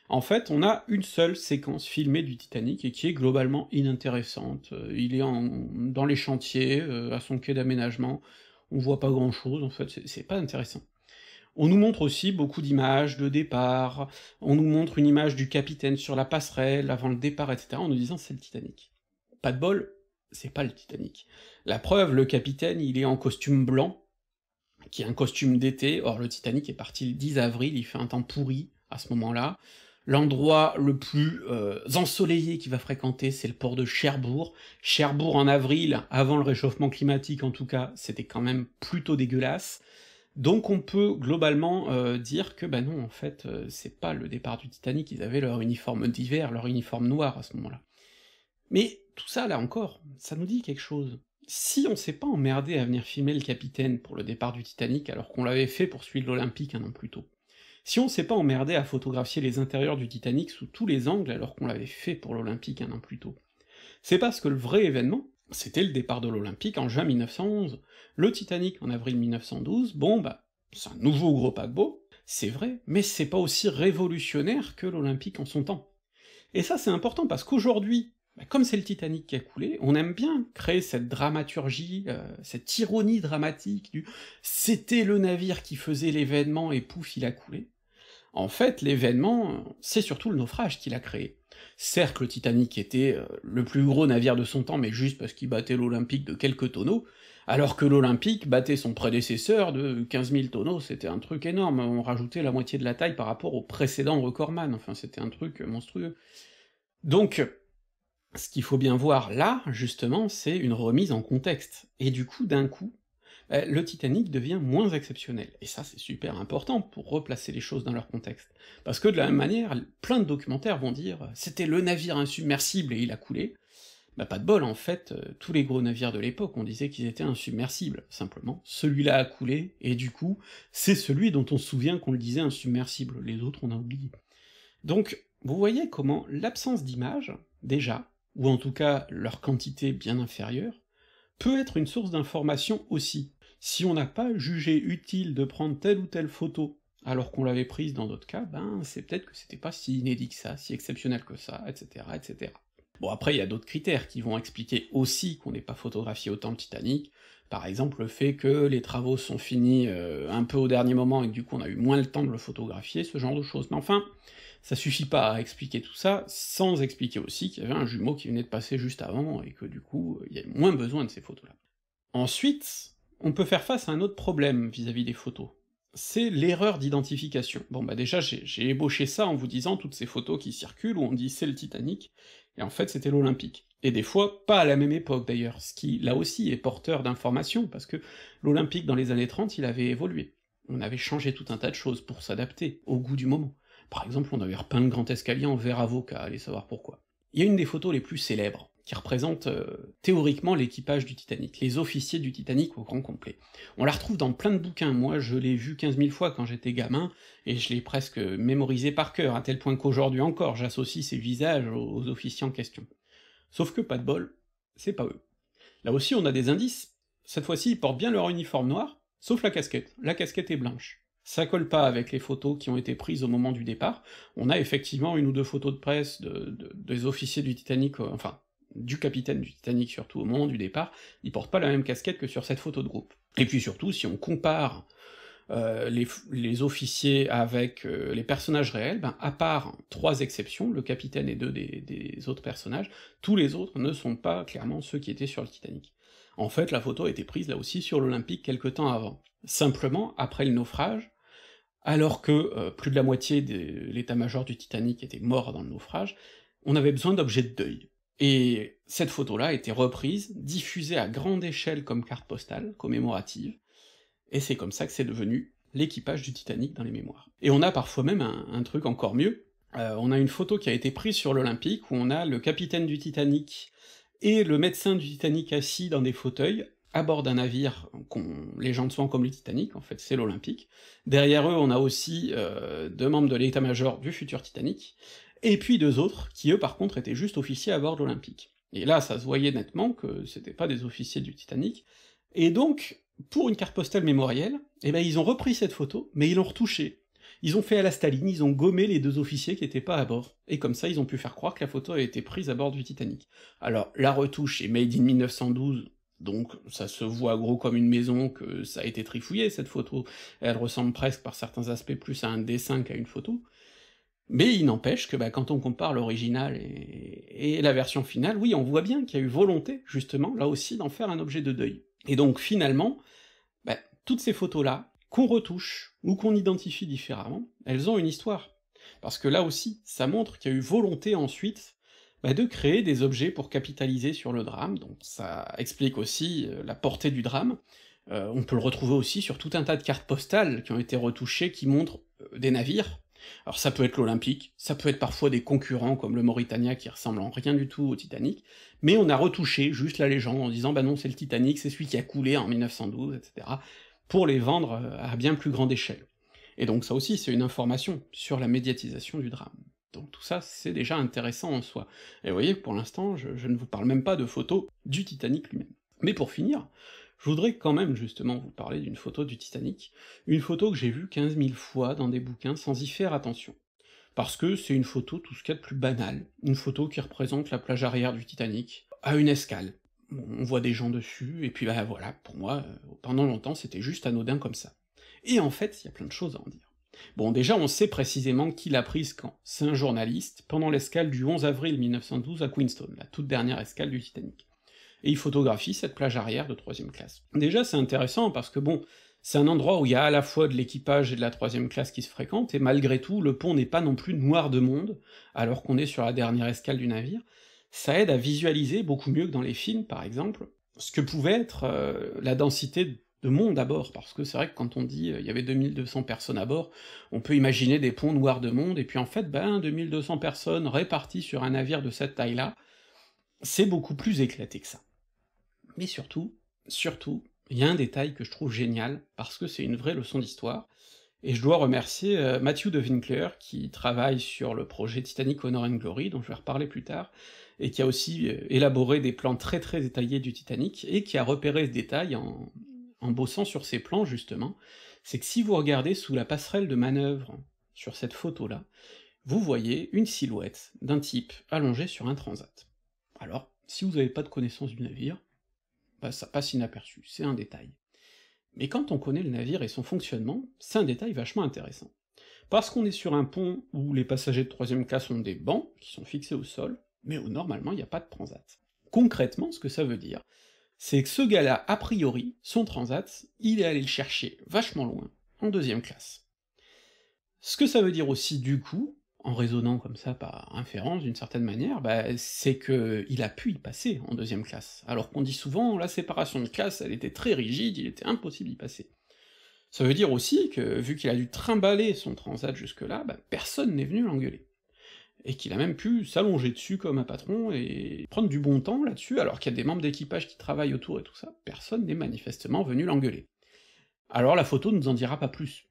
En fait, on a une seule séquence filmée du Titanic et qui est globalement inintéressante. Euh, il est en, dans les chantiers, euh, à son quai d'aménagement, on voit pas grand chose, en fait, c'est pas intéressant. On nous montre aussi beaucoup d'images de départ, on nous montre une image du capitaine sur la passerelle avant le départ, etc., en nous disant c'est le Titanic. Pas de bol, c'est pas le Titanic. La preuve, le capitaine, il est en costume blanc, qui est un costume d'été, or le Titanic est parti le 10 avril, il fait un temps pourri à ce moment-là. L'endroit le plus euh, ensoleillé qu'il va fréquenter, c'est le port de Cherbourg. Cherbourg en avril, avant le réchauffement climatique en tout cas, c'était quand même plutôt dégueulasse. Donc on peut globalement euh, dire que ben non, en fait, euh, c'est pas le départ du Titanic, ils avaient leur uniforme d'hiver, leur uniforme noir à ce moment-là. Mais tout ça, là encore, ça nous dit quelque chose. Si on s'est pas emmerdé à venir filmer le capitaine pour le départ du Titanic alors qu'on l'avait fait pour suivre l'Olympique un an plus tôt, si on s'est pas emmerdé à photographier les intérieurs du Titanic sous tous les angles alors qu'on l'avait fait pour l'Olympique un an plus tôt, c'est parce que le vrai événement, c'était le départ de l'Olympique en juin 1911, le Titanic en avril 1912, bon bah, c'est un nouveau gros paquebot, c'est vrai, mais c'est pas aussi révolutionnaire que l'Olympique en son temps. Et ça c'est important parce qu'aujourd'hui, bah, comme c'est le Titanic qui a coulé, on aime bien créer cette dramaturgie, euh, cette ironie dramatique du « c'était le navire qui faisait l'événement et pouf, il a coulé ». En fait, l'événement, c'est surtout le naufrage qui l'a créé. Certes, le Titanic était euh, le plus gros navire de son temps, mais juste parce qu'il battait l'Olympique de quelques tonneaux, alors que l'Olympique battait son prédécesseur de 15 000 tonneaux, c'était un truc énorme, on rajoutait la moitié de la taille par rapport au précédent recordman, enfin c'était un truc euh, monstrueux. Donc, ce qu'il faut bien voir là, justement, c'est une remise en contexte. Et du coup, d'un coup, euh, le Titanic devient moins exceptionnel. Et ça, c'est super important pour replacer les choses dans leur contexte. Parce que de la même manière, plein de documentaires vont dire euh, « c'était le navire insubmersible et il a coulé », bah pas de bol, en fait, euh, tous les gros navires de l'époque, on disait qu'ils étaient insubmersibles, simplement. Celui-là a coulé, et du coup, c'est celui dont on se souvient qu'on le disait insubmersible, les autres on a oublié. Donc, vous voyez comment l'absence d'images déjà, ou en tout cas leur quantité bien inférieure, peut être une source d'information aussi, si on n'a pas jugé utile de prendre telle ou telle photo alors qu'on l'avait prise dans d'autres cas, ben c'est peut-être que c'était pas si inédit que ça, si exceptionnel que ça, etc. etc. Bon après il y a d'autres critères qui vont expliquer aussi qu'on n'ait pas photographié autant le Titanic, par exemple le fait que les travaux sont finis euh, un peu au dernier moment et que du coup on a eu moins le temps de le photographier, ce genre de choses. Mais enfin, ça suffit pas à expliquer tout ça, sans expliquer aussi qu'il y avait un jumeau qui venait de passer juste avant, et que du coup il y a moins besoin de ces photos-là. Ensuite, on peut faire face à un autre problème vis-à-vis des photos. C'est l'erreur d'identification. Bon bah déjà j'ai ébauché ça en vous disant toutes ces photos qui circulent où on dit c'est le Titanic, et en fait c'était l'Olympique. Et des fois pas à la même époque d'ailleurs, ce qui là aussi est porteur d'informations, parce que l'Olympique dans les années 30 il avait évolué. On avait changé tout un tas de choses pour s'adapter au goût du moment. Par exemple, on avait repeint le grand escalier en vert avocat, allez savoir pourquoi. Il y a une des photos les plus célèbres, qui représente euh, théoriquement l'équipage du Titanic, les officiers du Titanic au grand complet. On la retrouve dans plein de bouquins, moi je l'ai vu 15 000 fois quand j'étais gamin, et je l'ai presque mémorisé par cœur, à tel point qu'aujourd'hui encore j'associe ces visages aux, officiers en question. Sauf que pas de bol, c'est pas eux. Là aussi on a des indices, cette fois-ci ils portent bien leur uniforme noir, sauf la casquette, la casquette est blanche. Ça colle pas avec les photos qui ont été prises au moment du départ. On a effectivement une ou deux photos de presse de, des officiers du Titanic, euh, enfin du capitaine du Titanic surtout au moment du départ, il porte pas la même casquette que sur cette photo de groupe. Et puis surtout, si on compare euh, les, officiers avec euh, les personnages réels, ben, à part trois exceptions, le capitaine et deux des, autres personnages, tous les autres ne sont pas clairement ceux qui étaient sur le Titanic. En fait, la photo a été prise là aussi sur l'Olympique quelque temps avant. Simplement, après le naufrage, alors que euh, plus de la moitié de l'état-major du Titanic était mort dans le naufrage, on avait besoin d'objets de deuil. Et cette photo-là a été reprise, diffusée à grande échelle comme carte postale, commémorative, et c'est comme ça que c'est devenu l'équipage du Titanic dans les mémoires. Et on a parfois même un, truc encore mieux, euh, on a une photo qui a été prise sur l'Olympique, où on a le capitaine du Titanic et le médecin du Titanic assis dans des fauteuils, à bord d'un navire qu'on de soins comme le Titanic, en fait c'est l'Olympique. Derrière eux, on a aussi euh, deux membres de l'état-major du futur Titanic, et puis deux autres, qui eux par contre étaient juste officiers à bord de l'Olympique. Et là, ça se voyait nettement que c'était pas des officiers du Titanic, et donc, pour une carte postale mémorielle, eh ben ils ont repris cette photo, mais ils l'ont retouchée. Ils ont fait à la Staline, ils ont gommé les deux officiers qui étaient pas à bord, et comme ça ils ont pu faire croire que la photo a été prise à bord du Titanic. Alors, la retouche est made in 1912, donc ça se voit gros comme une maison, que ça a été trifouillé cette photo, elle ressemble presque par certains aspects plus à un dessin qu'à une photo, mais il n'empêche que bah, quand on compare l'original et... la version finale, oui, on voit bien qu'il y a eu volonté, justement, là aussi, d'en faire un objet de deuil. Et donc finalement, bah, toutes ces photos-là, qu'on retouche ou qu'on identifie différemment, elles ont une histoire. Parce que là aussi, ça montre qu'il y a eu volonté ensuite bah, de créer des objets pour capitaliser sur le drame, donc ça explique aussi euh, la portée du drame. Euh, on peut le retrouver aussi sur tout un tas de cartes postales qui ont été retouchées, qui montrent euh, des navires, alors ça peut être l'Olympique, ça peut être parfois des concurrents comme le Mauritania qui ressemble en rien du tout au Titanic, mais on a retouché juste la légende en disant bah non c'est le Titanic, c'est celui qui a coulé en 1912, etc. pour les vendre euh, à bien plus grande échelle. Et donc ça aussi c'est une information sur la médiatisation du drame. Donc tout ça c'est déjà intéressant en soi. Et vous voyez pour l'instant je ne vous parle même pas de photos du Titanic lui-même. Mais pour finir, je voudrais quand même justement vous parler d'une photo du Titanic, une photo que j'ai vue 15 000 fois dans des bouquins sans y faire attention. Parce que c'est une photo tout ce qu'il y a de plus banal, une photo qui représente la plage arrière du Titanic, à une escale. On voit des gens dessus, et puis bah voilà, pour moi, euh, pendant longtemps c'était juste anodin comme ça. Et en fait, il y a plein de choses à en dire. Bon, déjà, on sait précisément qui l'a prise quand. C'est un journaliste, pendant l'escale du 11 avril 1912 à Queenstown, la toute dernière escale du Titanic et il photographie cette plage arrière de troisième classe. Déjà c'est intéressant parce que bon, c'est un endroit où il y a à la fois de l'équipage et de la troisième classe qui se fréquentent, et malgré tout, le pont n'est pas non plus noir de monde, alors qu'on est sur la dernière escale du navire. Ça aide à visualiser beaucoup mieux que dans les films, par exemple, ce que pouvait être euh, la densité de monde à bord, parce que c'est vrai que quand on dit euh, il y avait 2200 personnes à bord, on peut imaginer des ponts noirs de monde, et puis en fait, ben, 2200 personnes réparties sur un navire de cette taille-là, c'est beaucoup plus éclaté que ça. Mais surtout, surtout, il y a un détail que je trouve génial, parce que c'est une vraie leçon d'histoire, et je dois remercier euh, Mathieu de Winkler, qui travaille sur le projet Titanic Honor and Glory, dont je vais reparler plus tard, et qui a aussi euh, élaboré des plans très très détaillés du Titanic, et qui a repéré ce détail en, en bossant sur ces plans, justement, c'est que si vous regardez sous la passerelle de manœuvre, sur cette photo-là, vous voyez une silhouette d'un type allongé sur un transat. Alors, si vous n'avez pas de connaissance du navire, bah, ça passe inaperçu, c'est un détail. Mais quand on connaît le navire et son fonctionnement, c'est un détail vachement intéressant. Parce qu'on est sur un pont où les passagers de troisième classe ont des bancs qui sont fixés au sol, mais où normalement il n'y a pas de transat. Concrètement, ce que ça veut dire, c'est que ce gars-là, a priori, son transat, il est allé le chercher vachement loin, en deuxième classe. Ce que ça veut dire aussi du coup, en raisonnant comme ça par inférence d'une certaine manière, bah, c'est il a pu y passer en deuxième classe, alors qu'on dit souvent la séparation de classe elle était très rigide, il était impossible d'y passer. Ça veut dire aussi que, vu qu'il a dû trimballer son transat jusque-là, bah, personne n'est venu l'engueuler. Et qu'il a même pu s'allonger dessus comme un patron et prendre du bon temps là-dessus, alors qu'il y a des membres d'équipage qui travaillent autour et tout ça, personne n'est manifestement venu l'engueuler. Alors la photo ne nous en dira pas plus,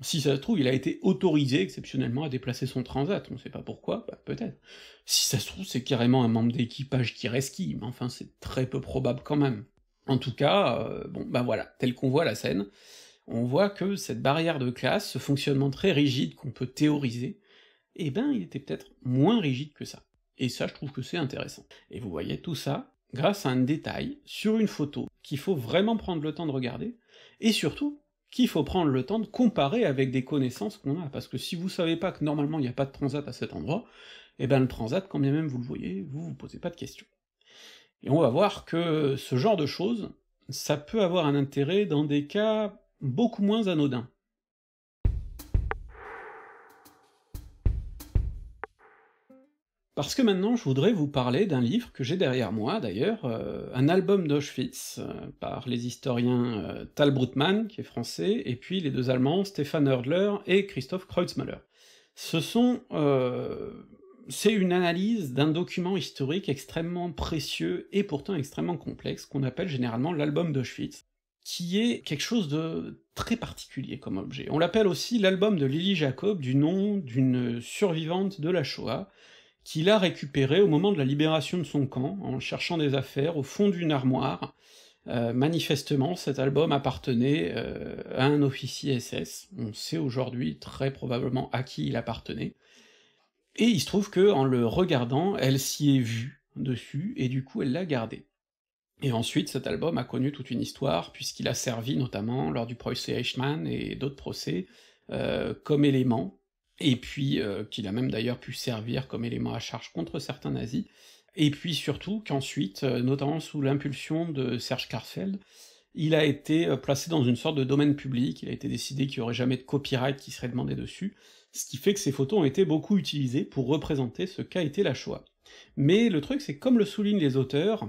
si ça se trouve, il a été autorisé exceptionnellement à déplacer son transat, on sait pas pourquoi, bah peut-être. Si ça se trouve, c'est carrément un membre d'équipage qui resquille, mais enfin c'est très peu probable quand même. En tout cas, euh, bon bah voilà, tel qu'on voit la scène, on voit que cette barrière de classe, ce fonctionnement très rigide qu'on peut théoriser, eh ben il était peut-être moins rigide que ça. Et ça, je trouve que c'est intéressant. Et vous voyez tout ça grâce à un détail sur une photo qu'il faut vraiment prendre le temps de regarder, et surtout qu'il faut prendre le temps de comparer avec des connaissances qu'on a, parce que si vous savez pas que normalement il n'y a pas de transat à cet endroit, eh ben le transat, quand bien même vous le voyez, vous vous posez pas de questions. Et on va voir que ce genre de choses, ça peut avoir un intérêt dans des cas beaucoup moins anodins. Parce que maintenant je voudrais vous parler d'un livre que j'ai derrière moi d'ailleurs, euh, un album d'Auschwitz, euh, par les historiens euh, Tal Brutmann, qui est français, et puis les deux Allemands, Stefan Herdler et Christoph Kreutzmüller. Ce sont... c'est une analyse d'un document historique extrêmement précieux et pourtant extrêmement complexe, qu'on appelle généralement l'album d'Auschwitz, qui est quelque chose de très particulier comme objet. On l'appelle aussi l'album de Lily Jacob, du nom d'une survivante de la Shoah, qu'il a récupéré au moment de la libération de son camp, en cherchant des affaires au fond d'une armoire. Euh, manifestement, cet album appartenait euh, à un officier SS, on sait aujourd'hui très probablement à qui il appartenait, et il se trouve que, en le regardant, elle s'y est vue dessus, et du coup elle l'a gardé. Et ensuite, cet album a connu toute une histoire, puisqu'il a servi notamment lors du procès Eichmann et d'autres procès, euh, comme élément et puis euh, qu'il a même d'ailleurs pu servir comme élément à charge contre certains nazis, et puis surtout qu'ensuite, euh, notamment sous l'impulsion de Serge Karfeld, il a été euh, placé dans une sorte de domaine public, il a été décidé qu'il n'y aurait jamais de copyright qui serait demandé dessus, ce qui fait que ces photos ont été beaucoup utilisées pour représenter ce qu'a été la Shoah. Mais le truc, c'est comme le soulignent les auteurs,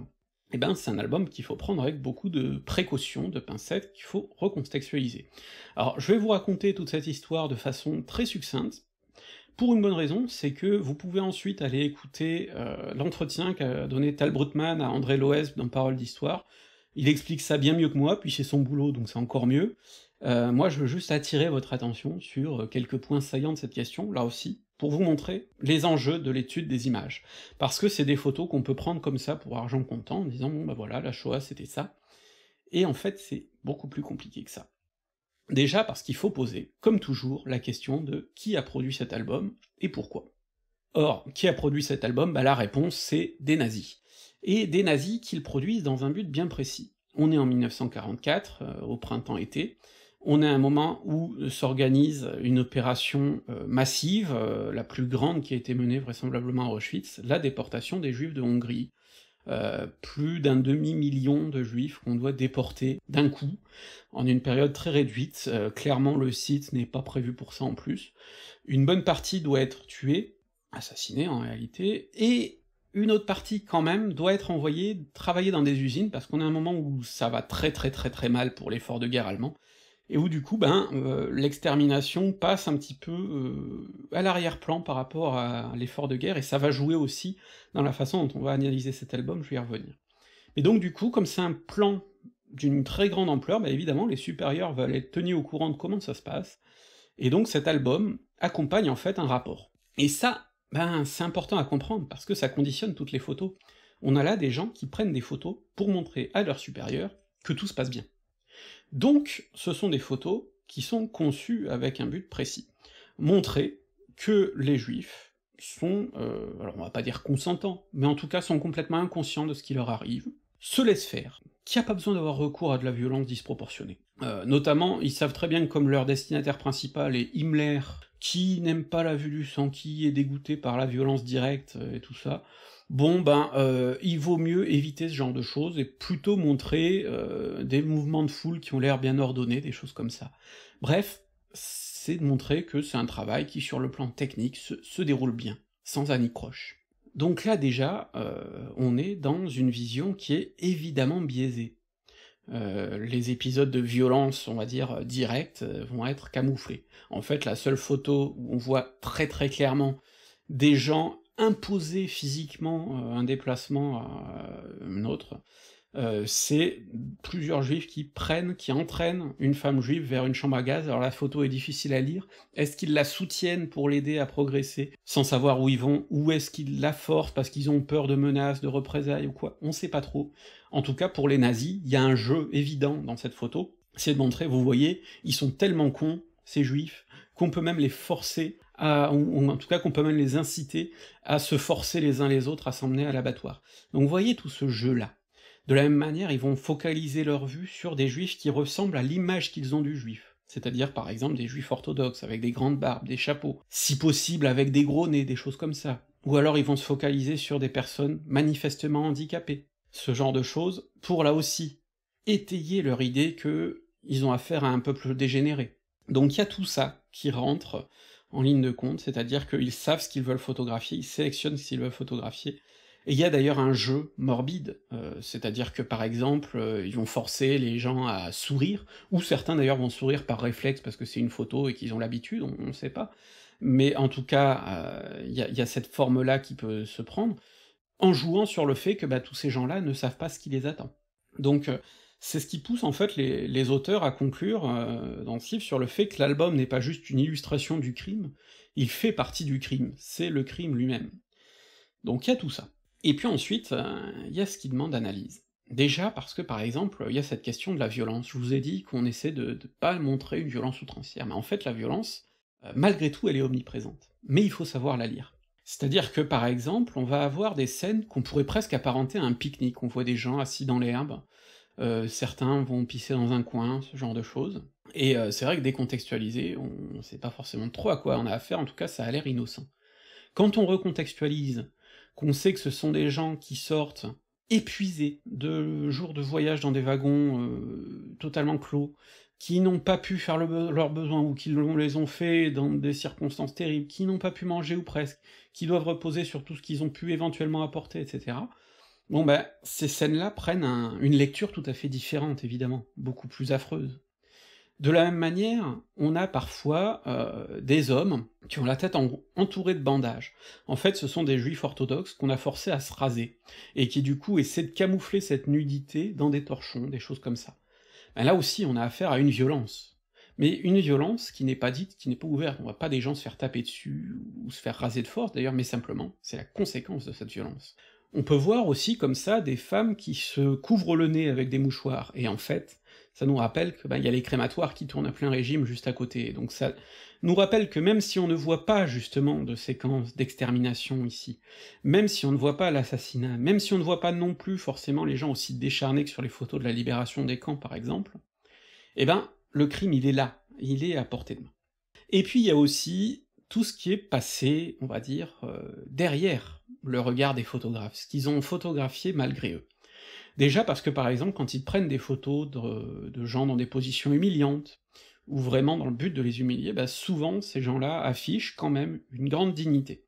eh ben c'est un album qu'il faut prendre avec beaucoup de précautions, de pincettes, qu'il faut recontextualiser. Alors je vais vous raconter toute cette histoire de façon très succincte, pour une bonne raison, c'est que vous pouvez ensuite aller écouter euh, l'entretien qu'a donné Tal Brutman à André Loez dans Parole d'Histoire, il explique ça bien mieux que moi, puis c'est son boulot, donc c'est encore mieux, euh, moi, je veux juste attirer votre attention sur quelques points saillants de cette question, là aussi, pour vous montrer les enjeux de l'étude des images. Parce que c'est des photos qu'on peut prendre comme ça pour argent comptant, en disant bon bah voilà, la Shoah c'était ça. Et en fait, c'est beaucoup plus compliqué que ça. Déjà parce qu'il faut poser, comme toujours, la question de qui a produit cet album et pourquoi. Or, qui a produit cet album Bah la réponse c'est des nazis. Et des nazis qu'ils produisent dans un but bien précis. On est en 1944, euh, au printemps-été, on est à un moment où s'organise une opération euh, massive, euh, la plus grande qui a été menée vraisemblablement à Auschwitz, la déportation des Juifs de Hongrie. Euh, plus d'un demi-million de juifs qu'on doit déporter d'un coup, en une période très réduite. clairement, le site n'est pas prévu pour ça en plus. Une bonne partie doit être tuée, assassinée en réalité, et une autre partie quand même doit être envoyée travailler dans des usines, parce qu'on est à un moment où ça va très très très très mal pour l'effort de guerre allemand, et où du coup, ben, euh, l'extermination passe un petit peu euh, à l'arrière-plan par rapport à l'effort de guerre, et ça va jouer aussi dans la façon dont on va analyser cet album, je vais y revenir. Et donc du coup, comme c'est un plan d'une très grande ampleur, ben évidemment, les supérieurs veulent être tenus au courant de comment ça se passe, et donc cet album accompagne en fait un rapport. Et ça, ben, c'est important à comprendre, parce que ça conditionne toutes les photos. On a là des gens qui prennent des photos pour montrer à leurs supérieurs que tout se passe bien. Donc, ce sont des photos qui sont conçues avec un but précis, montrer que les juifs sont, euh, alors on va pas dire consentants, mais en tout cas sont complètement inconscients de ce qui leur arrive, se laisse faire, qui a pas besoin d'avoir recours à de la violence disproportionnée. Euh, notamment, ils savent très bien que comme leur destinataire principal est Himmler, qui n'aime pas la vue du sang, qui est dégoûté par la violence directe euh, et tout ça, bon ben euh, il vaut mieux éviter ce genre de choses et plutôt montrer des mouvements de foule qui ont l'air bien ordonnés, des choses comme ça. Bref, c'est de montrer que c'est un travail qui sur le plan technique se, se déroule bien, sans anicroche. Donc là déjà, euh, on est dans une vision qui est évidemment biaisée. Euh, les épisodes de violence, on va dire, euh, directs, vont être camouflés. En fait, la seule photo où on voit très très clairement des gens imposer physiquement un déplacement à un autre, euh, c'est plusieurs juifs qui prennent, qui entraînent une femme juive vers une chambre à gaz. Alors la photo est difficile à lire. Est-ce qu'ils la soutiennent pour l'aider à progresser sans savoir où ils vont Ou est-ce qu'ils la forcent parce qu'ils ont peur de menaces, de représailles ou quoi On sait pas trop. En tout cas, pour les nazis, il y a un jeu évident dans cette photo. C'est de montrer, vous voyez, ils sont tellement cons, ces juifs, qu'on peut même les forcer à, en tout cas qu'on peut même les inciter à se forcer les uns les autres à s'emmener à l'abattoir. Donc vous voyez tout ce jeu-là. De la même manière, ils vont focaliser leur vue sur des juifs qui ressemblent à l'image qu'ils ont du juif, c'est-à-dire par exemple des juifs orthodoxes avec des grandes barbes, des chapeaux, si possible avec des gros nez, des choses comme ça. Ou alors ils vont se focaliser sur des personnes manifestement handicapées, ce genre de choses, pour là aussi étayer leur idée que ils ont affaire à un peuple dégénéré. Donc il y a tout ça qui rentre en ligne de compte, c'est-à-dire qu'ils savent ce qu'ils veulent photographier, ils sélectionnent ce qu'ils veulent photographier, et il y a d'ailleurs un jeu morbide, euh, c'est-à-dire que par exemple, euh, ils vont forcer les gens à sourire, ou certains d'ailleurs vont sourire par réflexe parce que c'est une photo et qu'ils ont l'habitude, on sait pas. Mais en tout cas, euh, il y, a cette forme-là qui peut se prendre, en jouant sur le fait que bah, tous ces gens-là ne savent pas ce qui les attend. Donc c'est ce qui pousse en fait les, les auteurs à conclure dans ce livre sur le fait que l'album n'est pas juste une illustration du crime, il fait partie du crime, c'est le crime lui-même. Donc il y a tout ça. Et puis ensuite, euh, il y a ce qui demande analyse. Déjà parce que par exemple, il y a cette question de la violence. Je vous ai dit qu'on essaie de ne pas montrer une violence outrancière, mais en fait la violence, euh, malgré tout, elle est omniprésente. Mais il faut savoir la lire. C'est-à-dire que par exemple, on va avoir des scènes qu'on pourrait presque apparenter à un pique-nique. On voit des gens assis dans l'herbe, euh, certains vont pisser dans un coin, ce genre de choses. Et c'est vrai que décontextualisé, on ne sait pas forcément trop à quoi on a affaire, en tout cas ça a l'air innocent. Quand on recontextualise qu'on sait que ce sont des gens qui sortent épuisés de jours de voyage dans des wagons euh, totalement clos, qui n'ont pas pu faire leurs besoins ou qui les ont fait dans des circonstances terribles, qui n'ont pas pu manger ou presque, qui doivent reposer sur tout ce qu'ils ont pu éventuellement apporter, etc. Bon ben, ces scènes-là prennent une lecture tout à fait différente, évidemment, beaucoup plus affreuse. De la même manière, on a parfois euh, des hommes qui ont la tête entourée de bandages. En fait, ce sont des juifs orthodoxes qu'on a forcés à se raser, et qui du coup essaient de camoufler cette nudité dans des torchons, des choses comme ça. Ben là aussi, on a affaire à une violence. Mais une violence qui n'est pas dite, qui n'est pas ouverte. On voit pas des gens se faire taper dessus, ou se faire raser de force d'ailleurs, mais simplement, c'est la conséquence de cette violence. On peut voir aussi comme ça des femmes qui se couvrent le nez avec des mouchoirs, et en fait, ça nous rappelle que ben, y a les crématoires qui tournent à plein régime juste à côté, donc ça nous rappelle que même si on ne voit pas justement de séquence d'extermination ici, même si on ne voit pas l'assassinat, même si on ne voit pas non plus forcément les gens aussi décharnés que sur les photos de la libération des camps par exemple, eh ben le crime il est là, il est à portée de main. Et puis il y a aussi tout ce qui est passé, on va dire, euh, derrière le regard des photographes, ce qu'ils ont photographié malgré eux. Déjà parce que par exemple, quand ils prennent des photos de, gens dans des positions humiliantes, ou vraiment dans le but de les humilier, bah souvent ces gens-là affichent quand même une grande dignité.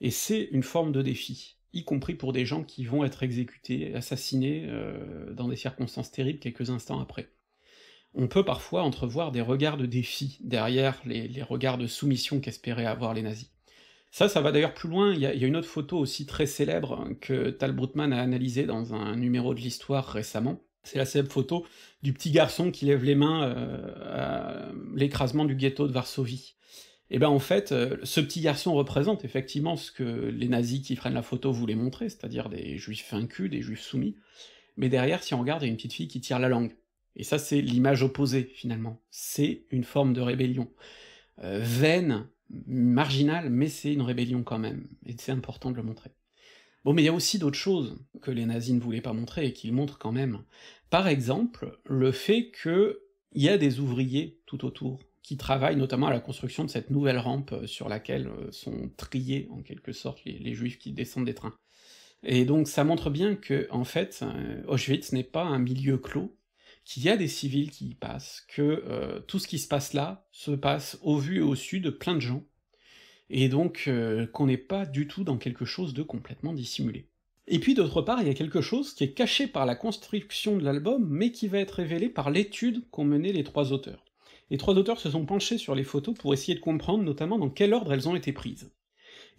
Et c'est une forme de défi, y compris pour des gens qui vont être exécutés, assassinés euh, dans des circonstances terribles quelques instants après. On peut parfois entrevoir des regards de défi derrière les regards de soumission qu'espéraient avoir les nazis. Ça, ça va d'ailleurs plus loin. Il y, a une autre photo aussi très célèbre hein, que Tal Brutman a analysée dans un numéro de l'histoire récemment. C'est la célèbre photo du petit garçon qui lève les mains euh, à l'écrasement du ghetto de Varsovie. Et eh ben en fait, euh, ce petit garçon représente effectivement ce que les nazis qui prennent la photo voulaient montrer, c'est-à-dire des juifs vaincus, des juifs soumis. Mais derrière, si on regarde, il y a une petite fille qui tire la langue. Et ça, c'est l'image opposée, finalement. C'est une forme de rébellion. Euh, vaine, Marginal, mais c'est une rébellion quand même, et c'est important de le montrer. Bon, mais il y a aussi d'autres choses que les nazis ne voulaient pas montrer et qu'ils montrent quand même. Par exemple, le fait que y a des ouvriers tout autour qui travaillent notamment à la construction de cette nouvelle rampe euh, sur laquelle euh, sont triés en quelque sorte les, les juifs qui descendent des trains. Et donc ça montre bien que, en fait, euh, Auschwitz n'est pas un milieu clos, qu'il y a des civils qui y passent, que euh, tout ce qui se passe là se passe au vu et au su de plein de gens, et donc euh, qu'on n'est pas du tout dans quelque chose de complètement dissimulé. Et puis d'autre part, il y a quelque chose qui est caché par la construction de l'album, mais qui va être révélé par l'étude qu'ont menée les trois auteurs. Les trois auteurs se sont penchés sur les photos pour essayer de comprendre notamment dans quel ordre elles ont été prises.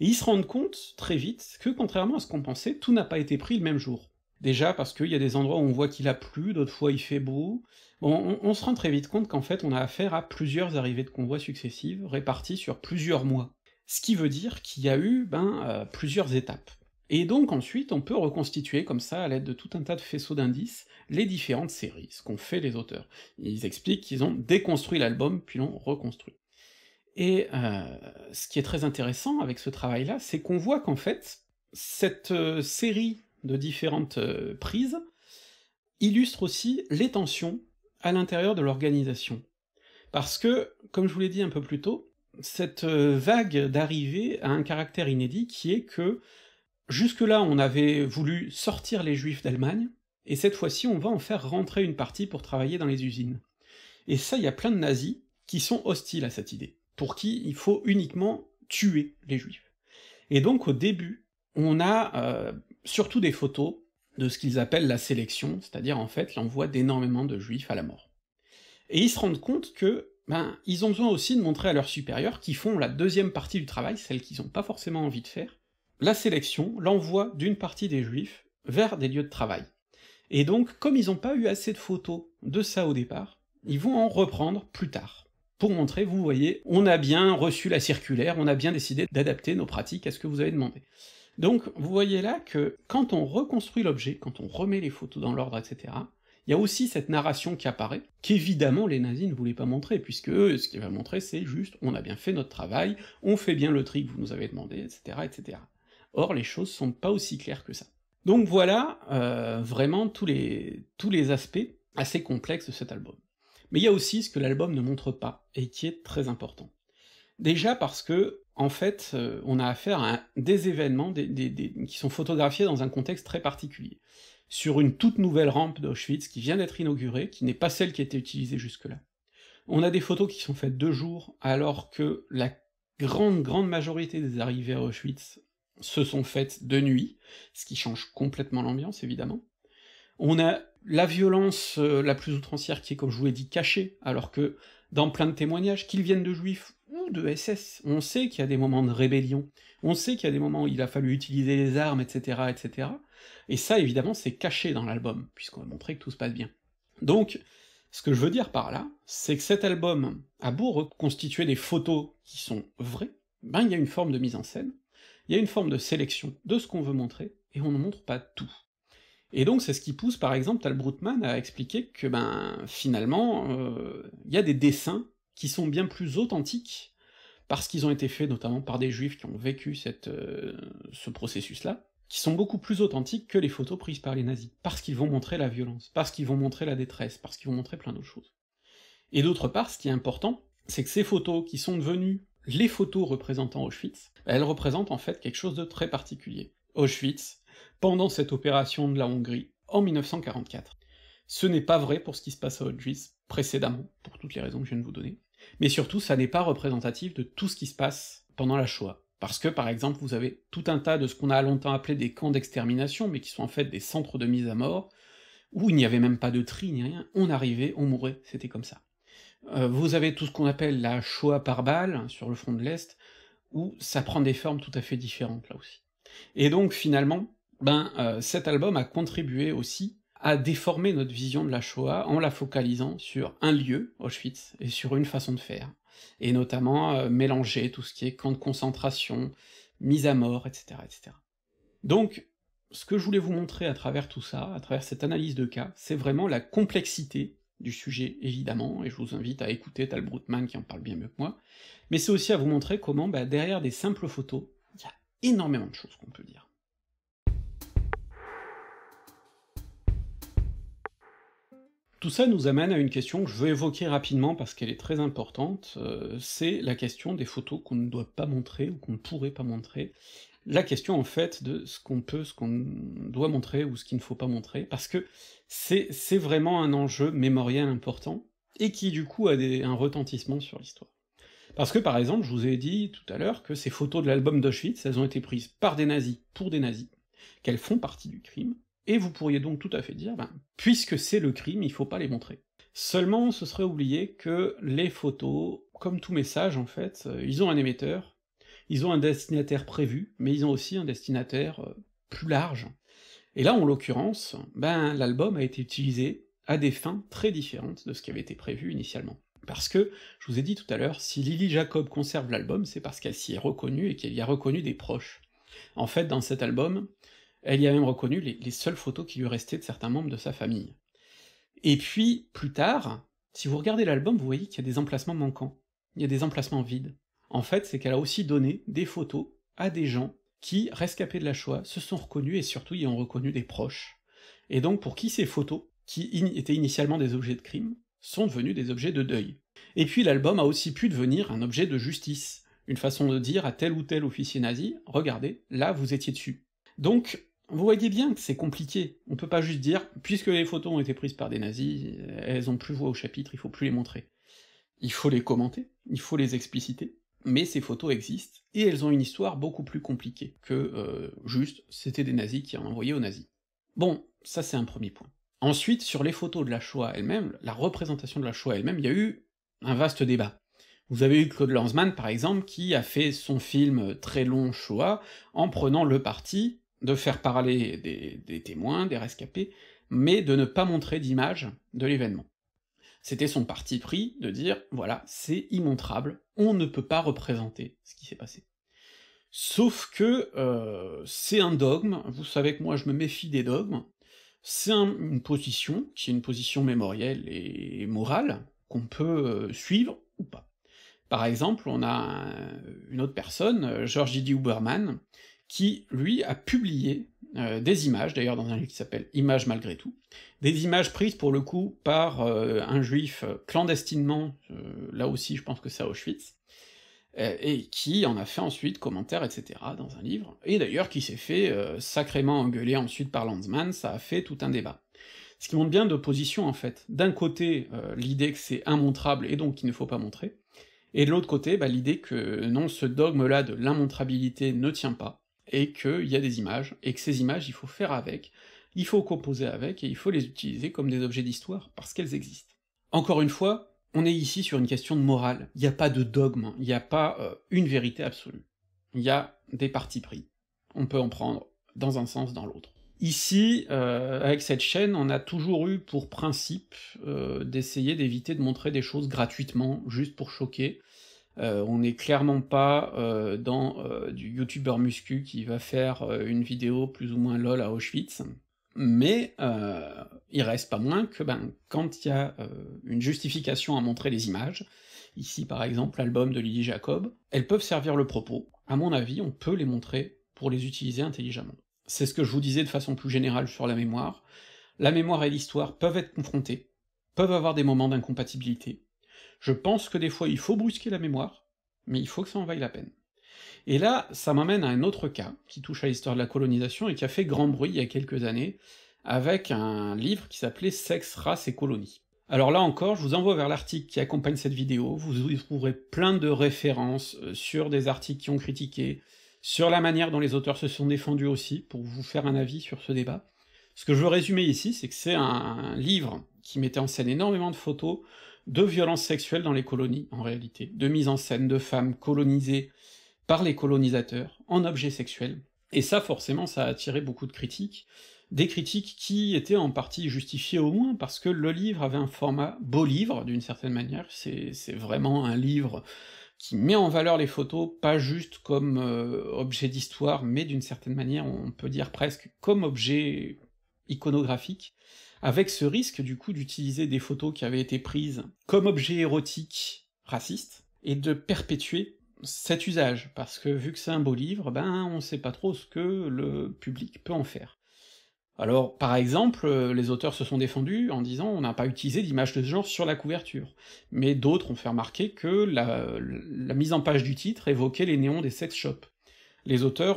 Et ils se rendent compte, très vite, que contrairement à ce qu'on pensait, tout n'a pas été pris le même jour. Déjà parce qu'il y a des endroits où on voit qu'il a plu, d'autres fois il fait beau. on, se rend très vite compte qu'en fait on a affaire à plusieurs arrivées de convois successives réparties sur plusieurs mois. Ce qui veut dire qu'il y a eu ben, euh, plusieurs étapes. Et donc ensuite, on peut reconstituer comme ça, à l'aide de tout un tas de faisceaux d'indices, les différentes séries, ce qu'ont fait les auteurs. Ils expliquent qu'ils ont déconstruit l'album, puis l'ont reconstruit. Et euh, ce qui est très intéressant avec ce travail-là, c'est qu'on voit qu'en fait, cette euh, série de différentes euh, prises, illustre aussi les tensions à l'intérieur de l'organisation. Parce que, comme je vous l'ai dit un peu plus tôt, cette euh, vague d'arrivée a un caractère inédit qui est que jusque-là on avait voulu sortir les juifs d'Allemagne, et cette fois-ci on va en faire rentrer une partie pour travailler dans les usines. Et ça, il y a plein de nazis qui sont hostiles à cette idée, pour qui il faut uniquement tuer les juifs. Et donc au début, on a euh, surtout des photos de ce qu'ils appellent la sélection, c'est-à-dire en fait l'envoi d'énormément de juifs à la mort. Et ils se rendent compte que, ben, ils ont besoin aussi de montrer à leurs supérieurs qui font la deuxième partie du travail, celle qu'ils n'ont pas forcément envie de faire, la sélection, l'envoi d'une partie des juifs vers des lieux de travail. Et donc, comme ils n'ont pas eu assez de photos de ça au départ, ils vont en reprendre plus tard pour montrer, vous voyez, on a bien reçu la circulaire, on a bien décidé d'adapter nos pratiques à ce que vous avez demandé. Donc vous voyez là que quand on reconstruit l'objet, quand on remet les photos dans l'ordre, etc., il y a aussi cette narration qui apparaît, qu'évidemment les nazis ne voulaient pas montrer, puisque ce qu'ils veulent montrer, c'est juste « on a bien fait notre travail, on fait bien le tri que vous nous avez demandé, etc. etc. » Or, les choses sont pas aussi claires que ça. Donc voilà euh, vraiment tous tous les aspects assez complexes de cet album. Mais il y a aussi ce que l'album ne montre pas, et qui est très important. Déjà parce que, en fait, euh, on a affaire à des événements des, qui sont photographiés dans un contexte très particulier, sur une toute nouvelle rampe d'Auschwitz qui vient d'être inaugurée, qui n'est pas celle qui était utilisée jusque-là. On a des photos qui sont faites de jour, alors que la grande, grande majorité des arrivées à Auschwitz se sont faites de nuit, ce qui change complètement l'ambiance, évidemment. On a la violence euh, la plus outrancière qui est, comme je vous l'ai dit, cachée, alors que dans plein de témoignages, qu'ils viennent de juifs ou de SS. On sait qu'il y a des moments de rébellion, on sait qu'il y a des moments où il a fallu utiliser les armes, etc., etc. Et ça, évidemment, c'est caché dans l'album, puisqu'on a montré que tout se passe bien. Donc, ce que je veux dire par là, c'est que cet album a beau reconstituer des photos qui sont vraies, ben il y a une forme de mise en scène, il y a une forme de sélection de ce qu'on veut montrer, et on ne montre pas tout. Et donc c'est ce qui pousse par exemple Tal Brutman à expliquer que ben finalement euh, il y a des dessins qui sont bien plus authentiques, parce qu'ils ont été faits notamment par des juifs qui ont vécu cette, euh, ce processus-là, qui sont beaucoup plus authentiques que les photos prises par les nazis, parce qu'ils vont montrer la violence, parce qu'ils vont montrer la détresse, parce qu'ils vont montrer plein d'autres choses. Et d'autre part, ce qui est important, c'est que ces photos qui sont devenues les photos représentant Auschwitz, elles représentent en fait quelque chose de très particulier. Auschwitz, pendant cette opération de la Hongrie, en 1944. Ce n'est pas vrai pour ce qui se passe à Auschwitz précédemment, pour toutes les raisons que je viens de vous donner. Mais surtout, ça n'est pas représentatif de tout ce qui se passe pendant la Shoah. Parce que, par exemple, vous avez tout un tas de ce qu'on a longtemps appelé des camps d'extermination, mais qui sont en fait des centres de mise à mort, où il n'y avait même pas de tri ni rien, on arrivait, on mourait, c'était comme ça. Euh, vous avez tout ce qu'on appelle la Shoah par balle, hein, sur le front de l'Est, où ça prend des formes tout à fait différentes là aussi. Et donc finalement, ben, euh, cet album a contribué aussi à déformer notre vision de la Shoah en la focalisant sur un lieu, Auschwitz, et sur une façon de faire, et notamment euh, mélanger tout ce qui est camp de concentration, mise à mort, etc., etc. Donc, ce que je voulais vous montrer à travers tout ça, à travers cette analyse de cas, c'est vraiment la complexité du sujet, évidemment, et je vous invite à écouter Tal Brutman qui en parle bien mieux que moi, mais c'est aussi à vous montrer comment, bah, derrière des simples photos, il y a énormément de choses qu'on peut dire. Tout ça nous amène à une question que je veux évoquer rapidement parce qu'elle est très importante, euh, c'est la question des photos qu'on ne doit pas montrer ou qu'on ne pourrait pas montrer, la question en fait de ce qu'on peut, ce qu'on doit montrer ou ce qu'il ne faut pas montrer, parce que c'est vraiment un enjeu mémoriel important, et qui du coup a un retentissement sur l'histoire. Parce que par exemple, je vous ai dit tout à l'heure que ces photos de l'album d'Auschwitz, elles ont été prises par des nazis pour des nazis, qu'elles font partie du crime, et vous pourriez donc tout à fait dire, ben, puisque c'est le crime, il faut pas les montrer. Seulement, ce serait oublier que les photos, comme tout message en fait, euh, ils ont un émetteur, ils ont un destinataire prévu, mais ils ont aussi un destinataire euh, plus large. Et là, en l'occurrence, ben l'album a été utilisé à des fins très différentes de ce qui avait été prévu initialement. Parce que, je vous ai dit tout à l'heure, si Lily Jacob conserve l'album, c'est parce qu'elle s'y est reconnue et qu'elle y a reconnu des proches. En fait, dans cet album, elle y a même reconnu les, seules photos qui lui restaient de certains membres de sa famille. Et puis, plus tard, si vous regardez l'album, vous voyez qu'il y a des emplacements manquants, il y a des emplacements vides. En fait, c'est qu'elle a aussi donné des photos à des gens qui, rescapés de la Shoah, se sont reconnus et surtout y ont reconnu des proches. Et donc pour qui ces photos, qui étaient initialement des objets de crime, sont devenus des objets de deuil. Et puis l'album a aussi pu devenir un objet de justice, une façon de dire à tel ou tel officier nazi, regardez, là vous étiez dessus. Donc, vous voyez bien que c'est compliqué, on peut pas juste dire, puisque les photos ont été prises par des nazis, euh, elles ont plus voix au chapitre, il faut plus les montrer. Il faut les commenter, il faut les expliciter, mais ces photos existent, et elles ont une histoire beaucoup plus compliquée que euh, juste c'était des nazis qui en envoyé aux nazis. Bon, ça c'est un premier point. Ensuite, sur les photos de la Shoah elle-même, la représentation de la Shoah elle-même, il y a eu un vaste débat. Vous avez eu Claude Lanzmann, par exemple, qui a fait son film euh, très long Shoah en prenant le parti de faire parler des, témoins, des rescapés, mais de ne pas montrer d'image de l'événement. C'était son parti pris de dire voilà, c'est immontrable, on ne peut pas représenter ce qui s'est passé. Sauf que euh, c'est un dogme, vous savez que moi je me méfie des dogmes, c'est une position qui est une position mémorielle et morale qu'on peut euh, suivre ou pas. Par exemple, on a euh, une autre personne, Georgie D. Huberman, qui, lui, a publié euh, des images, d'ailleurs dans un livre qui s'appelle Images malgré tout, des images prises pour le coup par euh, un juif clandestinement, euh, là aussi je pense que c'est Auschwitz, et qui en a fait ensuite commentaire, etc., dans un livre, et d'ailleurs qui s'est fait sacrément engueuler ensuite par Lanzmann, ça a fait tout un débat ce qui montre bien deux positions en fait. D'un côté, l'idée que c'est immontrable et donc qu'il ne faut pas montrer, et de l'autre côté, bah, l'idée que non, ce dogme-là de l'immontrabilité ne tient pas, et qu'il y a des images, et que ces images, il faut faire avec, il faut composer avec, et il faut les utiliser comme des objets d'histoire, parce qu'elles existent. Encore une fois, on est ici sur une question de morale, il n'y a pas de dogme, hein. il n'y a pas euh, une vérité absolue. Il y a des partis pris. On peut en prendre dans un sens, dans l'autre. Ici, euh, avec cette chaîne, on a toujours eu pour principe euh, d'essayer d'éviter de montrer des choses gratuitement, juste pour choquer, euh, on n'est clairement pas euh, dans euh, du youtubeur muscu qui va faire une vidéo plus ou moins lol à Auschwitz. Mais il reste pas moins que ben, quand il y a une justification à montrer les images, ici par exemple l'album de Lily Jacob, elles peuvent servir le propos. À mon avis, on peut les montrer pour les utiliser intelligemment. C'est ce que je vous disais de façon plus générale sur la mémoire. La mémoire et l'histoire peuvent être confrontées, peuvent avoir des moments d'incompatibilité, je pense que des fois il faut brusquer la mémoire, mais il faut que ça en vaille la peine. Et là, ça m'amène à un autre cas, qui touche à l'histoire de la colonisation et qui a fait grand bruit il y a quelques années, avec un livre qui s'appelait Sexe, race et colonies. Alors là encore, je vous envoie vers l'article qui accompagne cette vidéo, vous y trouverez plein de références euh, sur des articles qui ont critiqué, sur la manière dont les auteurs se sont défendus aussi, pour vous faire un avis sur ce débat. Ce que je veux résumer ici, c'est que c'est un livre qui mettait en scène énormément de photos, de violences sexuelles dans les colonies, en réalité, de mise en scène de femmes colonisées par les colonisateurs en objets sexuels, et ça forcément ça a attiré beaucoup de critiques, des critiques qui étaient en partie justifiées au moins parce que le livre avait un format beau livre d'une certaine manière, c'est vraiment un livre qui met en valeur les photos, pas juste comme euh, objet d'histoire, mais d'une certaine manière, on peut dire presque comme objet iconographique, avec ce risque du coup d'utiliser des photos qui avaient été prises comme objets érotiques racistes, et de perpétuer cet usage, parce que vu que c'est un beau livre, ben on sait pas trop ce que le public peut en faire. Alors, par exemple, euh, les auteurs se sont défendus en disant on n'a pas utilisé d'image de ce genre sur la couverture, mais d'autres ont fait remarquer que la, la, mise en page du titre évoquait les néons des sex shops les auteurs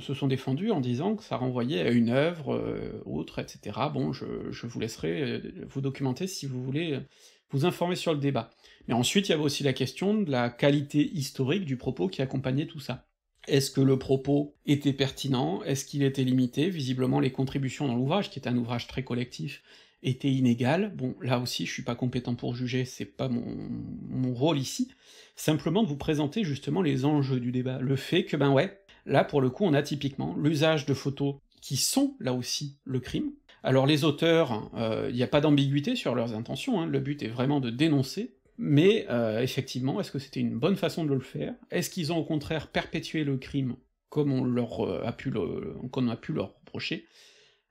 se sont défendus en disant que ça renvoyait à une œuvre euh, autre, etc. Bon, je, je, vous laisserai euh, vous documenter si vous voulez euh, vous informer sur le débat. Mais ensuite, il y avait aussi la question de la qualité historique du propos qui accompagnait tout ça. Est-ce que le propos était pertinent Est-ce qu'il était limité Visiblement, les contributions dans l'ouvrage, qui est un ouvrage très collectif, était inégale. Bon, là aussi, je suis pas compétent pour juger, c'est pas mon, mon, rôle ici. Simplement de vous présenter justement les enjeux du débat, le fait que, ben ouais, là pour le coup, on a typiquement l'usage de photos qui sont là aussi le crime. Alors les auteurs, euh, il a pas d'ambiguïté sur leurs intentions, hein. le but est vraiment de dénoncer, mais euh, effectivement, est-ce que c'était une bonne façon de le faire Est-ce qu'ils ont au contraire perpétué le crime comme on, leur, euh, a, pu le, comme a pu leur reprocher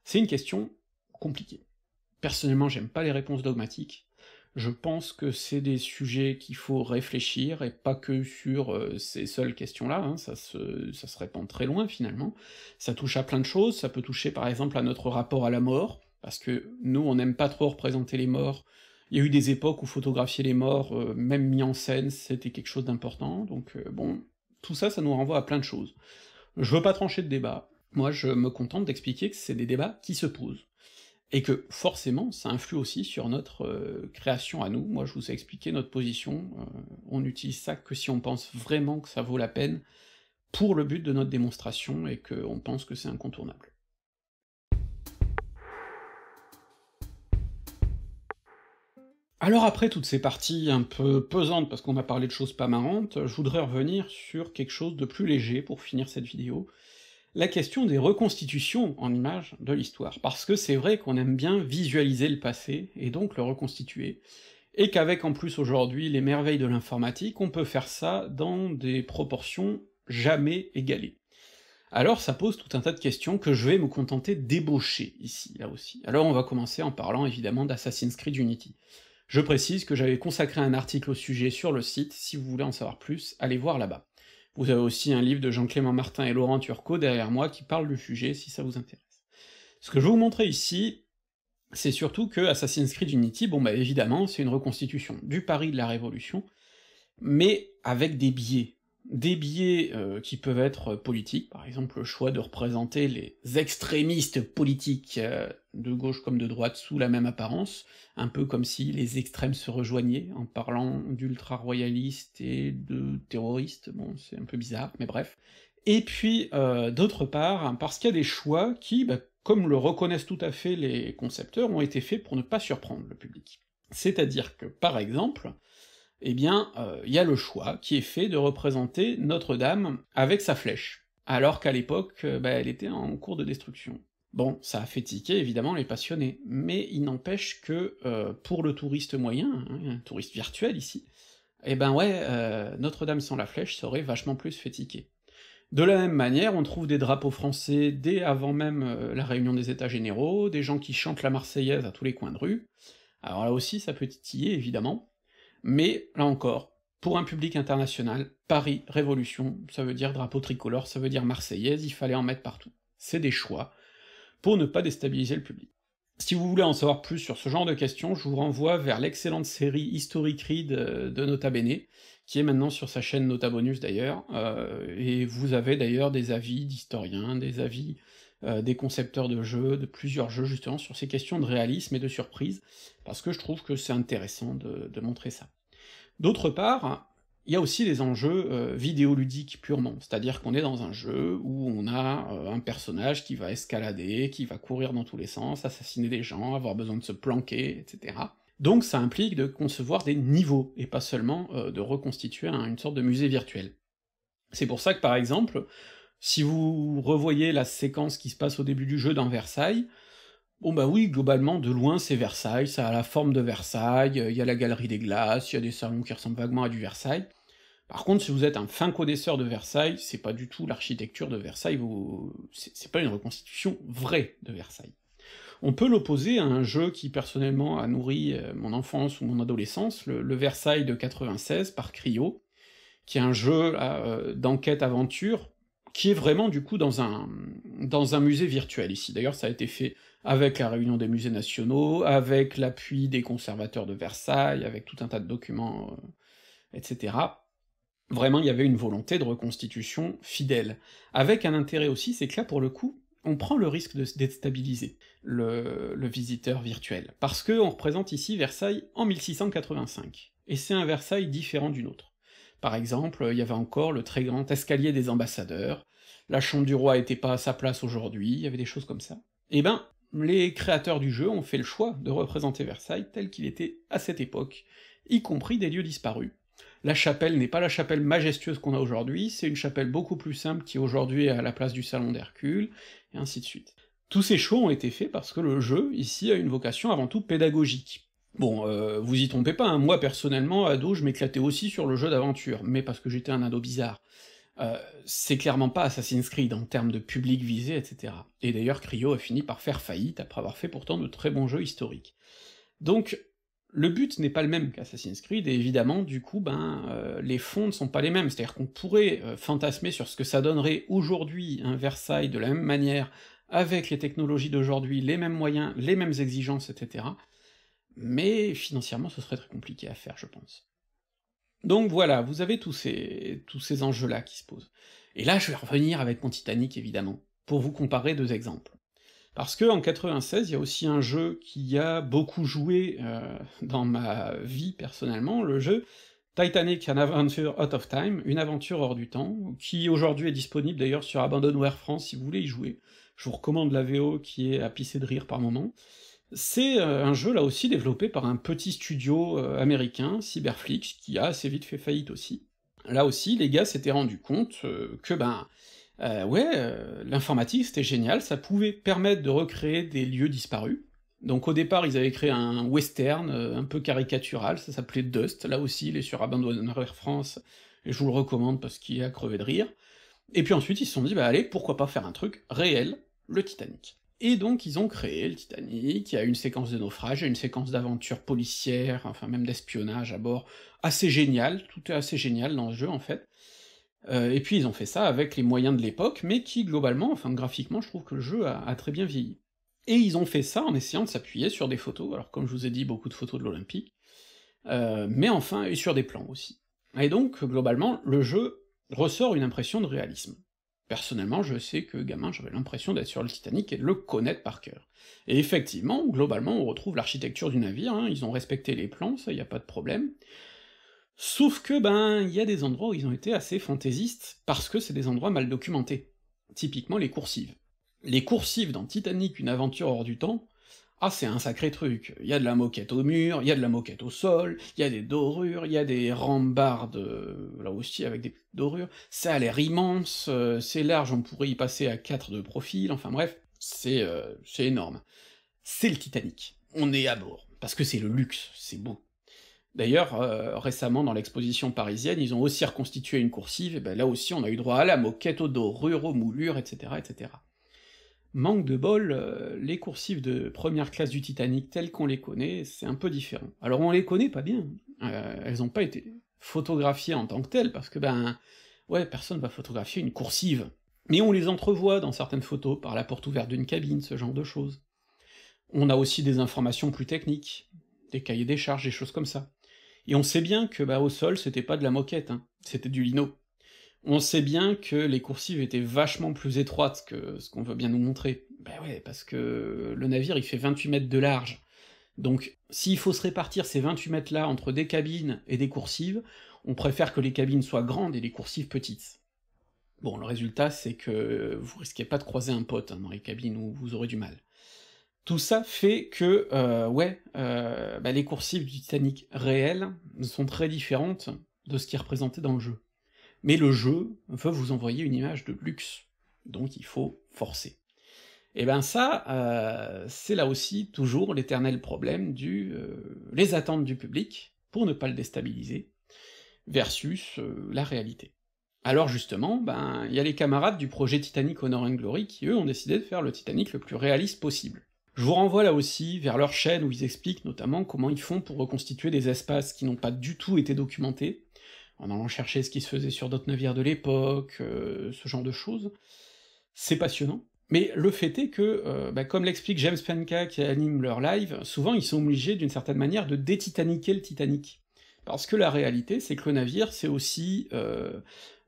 C'est une question compliquée. Personnellement, j'aime pas les réponses dogmatiques. Je pense que c'est des sujets qu'il faut réfléchir, et pas que sur euh, ces seules questions-là, hein. ça, se, ça se répand très loin finalement. Ça touche à plein de choses, ça peut toucher par exemple à notre rapport à la mort, parce que nous, on n'aime pas trop représenter les morts, il y a eu des époques où photographier les morts, euh, même mis en scène, c'était quelque chose d'important, donc euh, bon, tout ça, ça nous renvoie à plein de choses. Je veux pas trancher de débat, moi je me contente d'expliquer que c'est des débats qui se posent et que forcément ça influe aussi sur notre euh, création à nous. Moi je vous ai expliqué notre position, euh, on utilise ça que si on pense vraiment que ça vaut la peine pour le but de notre démonstration et qu'on pense que c'est incontournable. Alors après toutes ces parties un peu pesantes parce qu'on a parlé de choses pas marrantes, je voudrais revenir sur quelque chose de plus léger pour finir cette vidéo, la question des reconstitutions en images de l'histoire, parce que c'est vrai qu'on aime bien visualiser le passé, et donc le reconstituer, et qu'avec en plus aujourd'hui les merveilles de l'informatique, on peut faire ça dans des proportions jamais égalées. Alors ça pose tout un tas de questions que je vais me contenter d'ébaucher ici, là aussi. Alors on va commencer en parlant évidemment d'Assassin's Creed Unity. Je précise que j'avais consacré un article au sujet sur le site, si vous voulez en savoir plus, allez voir là-bas. Vous avez aussi un livre de Jean-Clément Martin et Laurent Turcot derrière moi qui parle du sujet si ça vous intéresse. Ce que je vais vous montrer ici, c'est surtout que Assassin's Creed Unity, bon bah évidemment, c'est une reconstitution du Paris de la Révolution, mais avec des biais, des biais euh, qui peuvent être politiques, par exemple le choix de représenter les extrémistes politiques euh, de gauche comme de droite sous la même apparence, un peu comme si les extrêmes se rejoignaient en parlant d'ultra-royalistes et de terroristes, bon c'est un peu bizarre, mais bref. Et puis euh, d'autre part, parce qu'il y a des choix qui, bah, comme le reconnaissent tout à fait les concepteurs, ont été faits pour ne pas surprendre le public. C'est-à-dire que, par exemple, eh bien, il euh, y a le choix qui est fait de représenter Notre-Dame avec sa flèche, alors qu'à l'époque, euh, bah, elle était en cours de destruction. Bon, ça a fait tiquer évidemment les passionnés, mais il n'empêche que euh, pour le touriste moyen, hein, un touriste virtuel ici, eh ben ouais, Notre-Dame sans la flèche, serait vachement plus fétiqué. De la même manière, on trouve des drapeaux français dès avant même la réunion des états généraux, des gens qui chantent la Marseillaise à tous les coins de rue, alors là aussi ça peut titiller évidemment, mais là encore, pour un public international, Paris, Révolution, ça veut dire drapeau tricolore, ça veut dire Marseillaise, il fallait en mettre partout. C'est des choix, pour ne pas déstabiliser le public. Si vous voulez en savoir plus sur ce genre de questions, je vous renvoie vers l'excellente série Historic Read euh, de Nota Bene, qui est maintenant sur sa chaîne Nota Bonus d'ailleurs, euh, et vous avez d'ailleurs des avis d'historiens, des avis euh, des concepteurs de jeux, de plusieurs jeux justement sur ces questions de réalisme et de surprise, parce que je trouve que c'est intéressant de, montrer ça. D'autre part, il y a aussi des enjeux euh, vidéoludiques purement, c'est-à-dire qu'on est dans un jeu où on a euh, un personnage qui va escalader, qui va courir dans tous les sens, assassiner des gens, avoir besoin de se planquer, etc. Donc ça implique de concevoir des niveaux, et pas seulement de reconstituer une sorte de musée virtuel. C'est pour ça que par exemple, si vous revoyez la séquence qui se passe au début du jeu dans Versailles, bon bah oui, globalement, de loin c'est Versailles, ça a la forme de Versailles, il y a la galerie des glaces, il y a des salons qui ressemblent vaguement à du Versailles. Par contre, si vous êtes un fin connaisseur de Versailles, c'est pas du tout l'architecture de Versailles, vous... c'est pas une reconstitution vraie de Versailles. On peut l'opposer à un jeu qui personnellement a nourri euh, mon enfance ou mon adolescence, le, Versailles de 96 par Cryo, qui est un jeu euh, d'enquête-aventure qui est vraiment du coup dans un, dans un musée virtuel ici. D'ailleurs, ça a été fait avec la réunion des musées nationaux, avec l'appui des conservateurs de Versailles, avec tout un tas de documents, euh, etc. Vraiment, il y avait une volonté de reconstitution fidèle. Avec un intérêt aussi, c'est que là, pour le coup, on prend le risque de déstabiliser le, le visiteur virtuel, parce qu'on représente ici Versailles en 1685, et c'est un Versailles différent du autre. Par exemple, il y avait encore le très grand escalier des ambassadeurs, la chambre du roi était pas à sa place aujourd'hui, il y avait des choses comme ça. Eh ben, les créateurs du jeu ont fait le choix de représenter Versailles tel qu'il était à cette époque, y compris des lieux disparus. La chapelle n'est pas la chapelle majestueuse qu'on a aujourd'hui, c'est une chapelle beaucoup plus simple qui aujourd'hui est à la place du salon d'Hercule, et ainsi de suite. Tous ces choix ont été faits parce que le jeu, ici, a une vocation avant tout pédagogique. Bon, euh, vous y trompez pas, hein. moi personnellement, ado, je m'éclatais aussi sur le jeu d'aventure, mais parce que j'étais un ado bizarre. Euh, c'est clairement pas Assassin's Creed en termes de public visé, etc. Et d'ailleurs, Cryo a fini par faire faillite après avoir fait pourtant de très bons jeux historiques. Donc, le but n'est pas le même qu'Assassin's Creed, et évidemment, du coup, ben, euh, les fonds ne sont pas les mêmes, c'est-à-dire qu'on pourrait fantasmer sur ce que ça donnerait aujourd'hui un Versailles de la même manière, avec les technologies d'aujourd'hui, les mêmes moyens, les mêmes exigences, etc mais financièrement ce serait très compliqué à faire, je pense. Donc voilà, vous avez tous ces, tous ces enjeux-là qui se posent. Et là, je vais revenir avec mon Titanic, évidemment, pour vous comparer deux exemples. Parce que en 96, il y a aussi un jeu qui a beaucoup joué euh, dans ma vie personnellement, le jeu Titanic An Adventure Out of Time, une aventure hors du temps, qui aujourd'hui est disponible d'ailleurs sur Abandonware France si vous voulez y jouer. Je vous recommande la VO qui est à pisser de rire par moment. C'est euh, un jeu là aussi développé par un petit studio euh, américain, Cyberflix, qui a assez vite fait faillite aussi. Là aussi, les gars s'étaient rendus compte euh, que ben ouais, l'informatique c'était génial, ça pouvait permettre de recréer des lieux disparus. Donc au départ, ils avaient créé un western un peu caricatural, ça s'appelait Dust, là aussi il est sur Abandonner France, et je vous le recommande parce qu'il est à crever de rire. Et puis ensuite, ils se sont dit, bah allez, pourquoi pas faire un truc réel, le Titanic. Et donc ils ont créé le Titanic, il a une séquence de naufrage, une séquence d'aventure policière, enfin même d'espionnage à bord, assez génial, tout est assez génial dans le jeu en fait. Euh, et puis ils ont fait ça avec les moyens de l'époque, mais qui globalement, enfin graphiquement, je trouve que le jeu a, très bien vieilli. Et ils ont fait ça en essayant de s'appuyer sur des photos, alors comme je vous ai dit, beaucoup de photos de l'Olympique, euh, mais enfin, et sur des plans aussi. Et donc, globalement, le jeu ressort une impression de réalisme. Personnellement, je sais que gamin, j'avais l'impression d'être sur le Titanic et de le connaître par cœur. Et effectivement, globalement, on retrouve l'architecture du navire, hein. ils ont respecté les plans, ça y a pas de problème. Sauf que ben, il y a des endroits où ils ont été assez fantaisistes, parce que c'est des endroits mal documentés. Typiquement les coursives. Les coursives dans Titanic, une aventure hors du temps, ah, c'est un sacré truc. Il y a de la moquette au mur, il y a de la moquette au sol, il y a des dorures, il y a des rambardes, euh, là aussi, avec des dorures. Ça a l'air immense, euh, c'est large, on pourrait y passer à 4 de profil, enfin bref, c'est euh, c'est énorme. C'est le Titanic. On est à bord, parce que c'est le luxe, c'est beau. D'ailleurs, récemment, dans l'exposition parisienne, ils ont aussi reconstitué une coursive, et ben là aussi, on a eu droit à la moquette, aux dorures, aux moulures, etc., etc. Manque de bol, euh, les coursives de première classe du Titanic telles qu'on les connaît, c'est un peu différent. Alors on les connaît pas bien, euh, elles ont pas été photographiées en tant que telles, parce que ben, ouais, personne va photographier une coursive. Mais on les entrevoit dans certaines photos, par la porte ouverte d'une cabine, ce genre de choses. On a aussi des informations plus techniques, des cahiers des charges, des choses comme ça. Et on sait bien que bah, au sol, c'était pas de la moquette, hein, c'était du lino on sait bien que les coursives étaient vachement plus étroites que ce qu'on veut bien nous montrer. Ben ouais, parce que le navire il fait 28 mètres de large. Donc s'il faut se répartir ces 28 mètres là entre des cabines et des coursives, on préfère que les cabines soient grandes et les coursives petites. Bon, le résultat c'est que vous risquez pas de croiser un pote hein, dans les cabines où vous aurez du mal. Tout ça fait que, euh, ouais, euh, ben les coursives du Titanic réelles sont très différentes de ce qui est représenté dans le jeu mais le jeu veut vous envoyer une image de luxe, donc il faut forcer. Et eh ben ça, euh, c'est là aussi toujours l'éternel problème du euh, les attentes du public, pour ne pas le déstabiliser, versus euh, la réalité. Alors justement, ben, il y a les camarades du projet Titanic Honor and Glory qui, eux, ont décidé de faire le Titanic le plus réaliste possible. Je vous renvoie là aussi vers leur chaîne où ils expliquent notamment comment ils font pour reconstituer des espaces qui n'ont pas du tout été documentés, en allant chercher ce qui se faisait sur d'autres navires de l'époque, euh, ce genre de choses. C'est passionnant. Mais le fait est que, euh, bah, comme l'explique James Penka qui anime leur live, souvent ils sont obligés d'une certaine manière de détitaniquer le Titanic. Parce que la réalité, c'est que le navire, c'est aussi euh,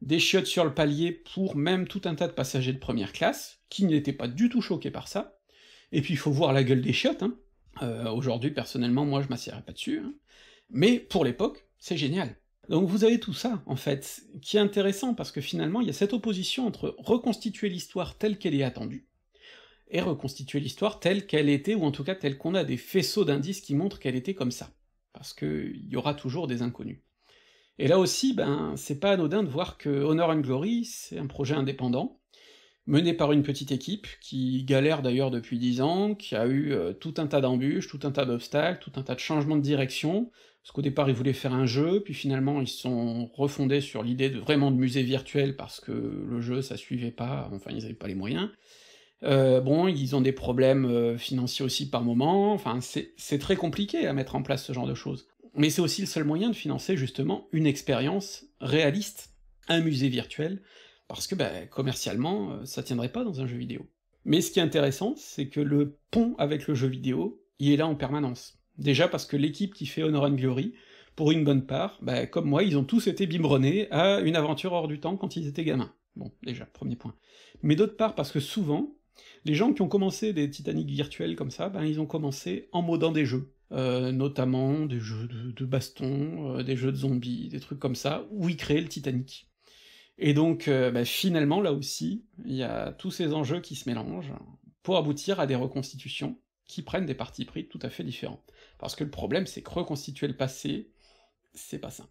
des chiottes sur le palier pour même tout un tas de passagers de première classe, qui n'étaient pas du tout choqués par ça. Et puis il faut voir la gueule des chiottes, hein. Aujourd'hui, personnellement, moi je m'assiérais pas dessus, hein. mais pour l'époque, c'est génial. Donc vous avez tout ça, en fait, qui est intéressant parce que finalement il y a cette opposition entre reconstituer l'histoire telle qu'elle est attendue, et reconstituer l'histoire telle qu'elle était, ou en tout cas telle qu'on a des faisceaux d'indices qui montrent qu'elle était comme ça, parce qu'il y aura toujours des inconnus. Et là aussi, ben, c'est pas anodin de voir que Honor and Glory, c'est un projet indépendant, mené par une petite équipe, qui galère d'ailleurs depuis dix ans, qui a eu euh, tout un tas d'embûches, tout un tas d'obstacles, tout un tas de changements de direction, parce qu'au départ, ils voulaient faire un jeu, puis finalement, ils se sont refondés sur l'idée de vraiment de musée virtuel, parce que le jeu, ça suivait pas, enfin, ils avaient pas les moyens. Euh, bon, ils ont des problèmes euh, financiers aussi par moment, enfin, c'est très compliqué à mettre en place ce genre de choses. Mais c'est aussi le seul moyen de financer, justement, une expérience réaliste, un musée virtuel, parce que, ben, commercialement, euh, ça tiendrait pas dans un jeu vidéo. Mais ce qui est intéressant, c'est que le pont avec le jeu vidéo, il est là en permanence. Déjà parce que l'équipe qui fait Honor and Glory, pour une bonne part, bah, comme moi, ils ont tous été biberonnés à une aventure hors du temps quand ils étaient gamins. Bon, déjà, premier point. Mais d'autre part parce que souvent, les gens qui ont commencé des Titanic virtuels comme ça, ben ils ont commencé en modant des jeux, euh, notamment des jeux de, bastons, baston, euh, des jeux de zombies, des trucs comme ça, où ils créaient le Titanic. Et donc, euh, ben, finalement, là aussi, il y a tous ces enjeux qui se mélangent pour aboutir à des reconstitutions qui prennent des parties pris tout à fait différentes parce que le problème, c'est que reconstituer le passé, c'est pas simple.